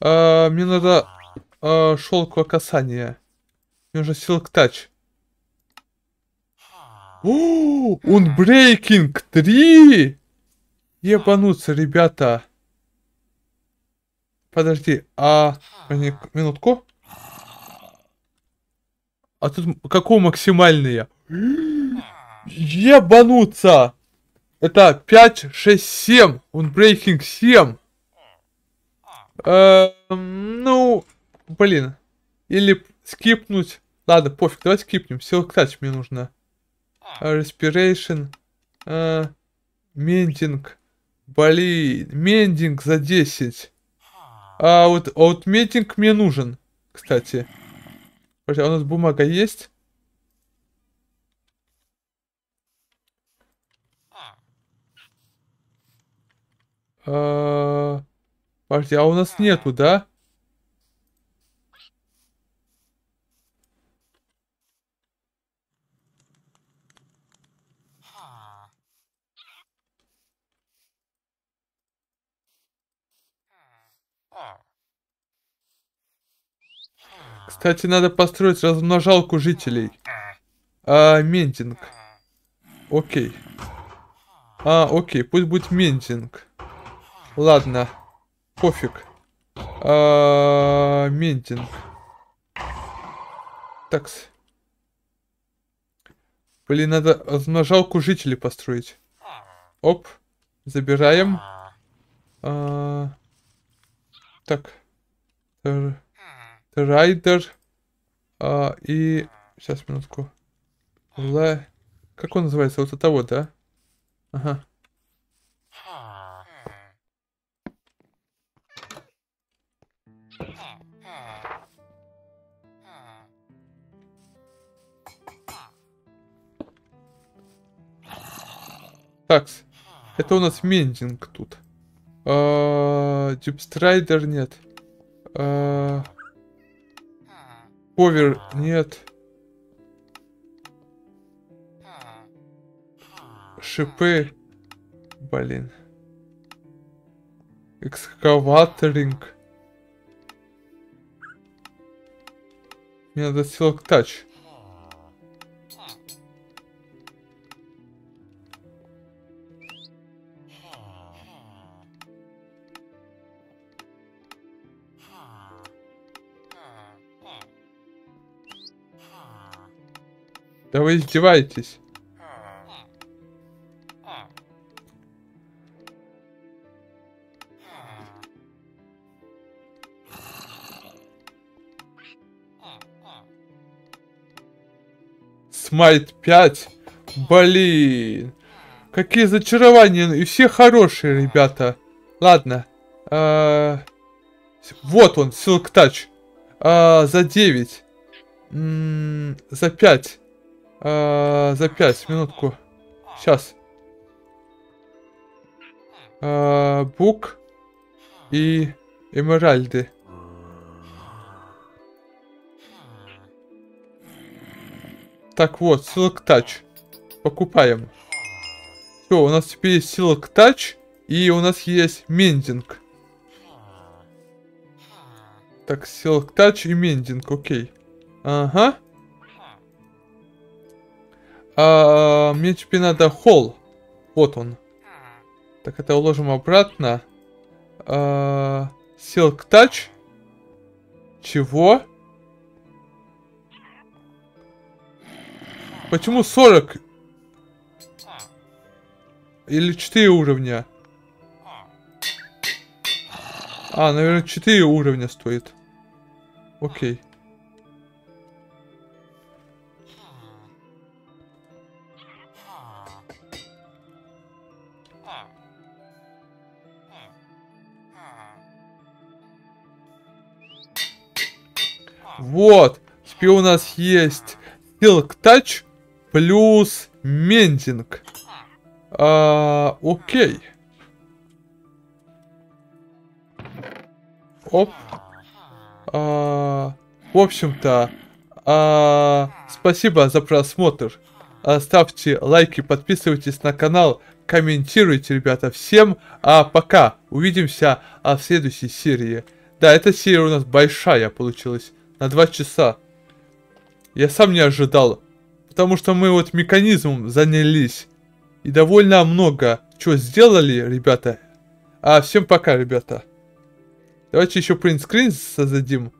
А, мне надо а, э, шелковое касание. Мне уже силк тач. О, он брейкинг 3! Ебануться, ребята. Подожди, а... Минутку. А тут какого максимальные? Ебануться! Это 5, 6, 7. Он Breaking 7. Э, эм, ну, блин. Или скипнуть. Ладно, пофиг, давайте скипнем. Силктач мне нужно. А, respiration. А, мендинг. Блин, мендинг за 10. А вот, а вот мендинг мне нужен, кстати. Подожди, а у нас бумага есть? А, подожди, а у нас нету, да? Кстати, надо построить размножалку жителей. А, ментинг. Окей. А, окей, пусть будет ментинг. Ладно. Пофиг. А, ментинг. Такс. Блин, надо размножалку жителей построить. Оп. Забираем. А, так. Э, Райдер. А, и... Сейчас, минутку. Ла... Как он называется? Вот это вот, да? Ага. Такс. Это у нас мендинг тут. А, Дипстрайдер нет. -а Повер нет. Шипы. Блин. Экскаваторинг. Мне надо силок тач. Да вы издеваетесь. Смайт 5. Блин. Какие зачарования. И все хорошие, ребята. Ладно. Э вот он, Silk Touch -э за 9. М -м за 5. Э, за 5, минутку. Сейчас. Э, бук и эмеральды. Так вот, Silk Touch. Покупаем. Все, у нас теперь есть Silk Touch и у нас есть мендинг. Так, Silk Touch и мендинг, окей. Ага. А, мне теперь надо холл. Вот он. Так, это уложим обратно. А, silk Touch. Чего? Почему 40? Или 4 уровня? А, наверное, 4 уровня стоит. Окей. Вот, теперь у нас есть Silk Touch плюс Ментинг. А, окей. Оп. А, в общем-то, а, спасибо за просмотр. ставьте лайки, подписывайтесь на канал, комментируйте, ребята. Всем а, пока. Увидимся а, в следующей серии. Да, эта серия у нас большая получилась на 2 часа. Я сам не ожидал, потому что мы вот механизмом занялись. И довольно много чего сделали, ребята. А всем пока, ребята. Давайте еще принтскрин создадим.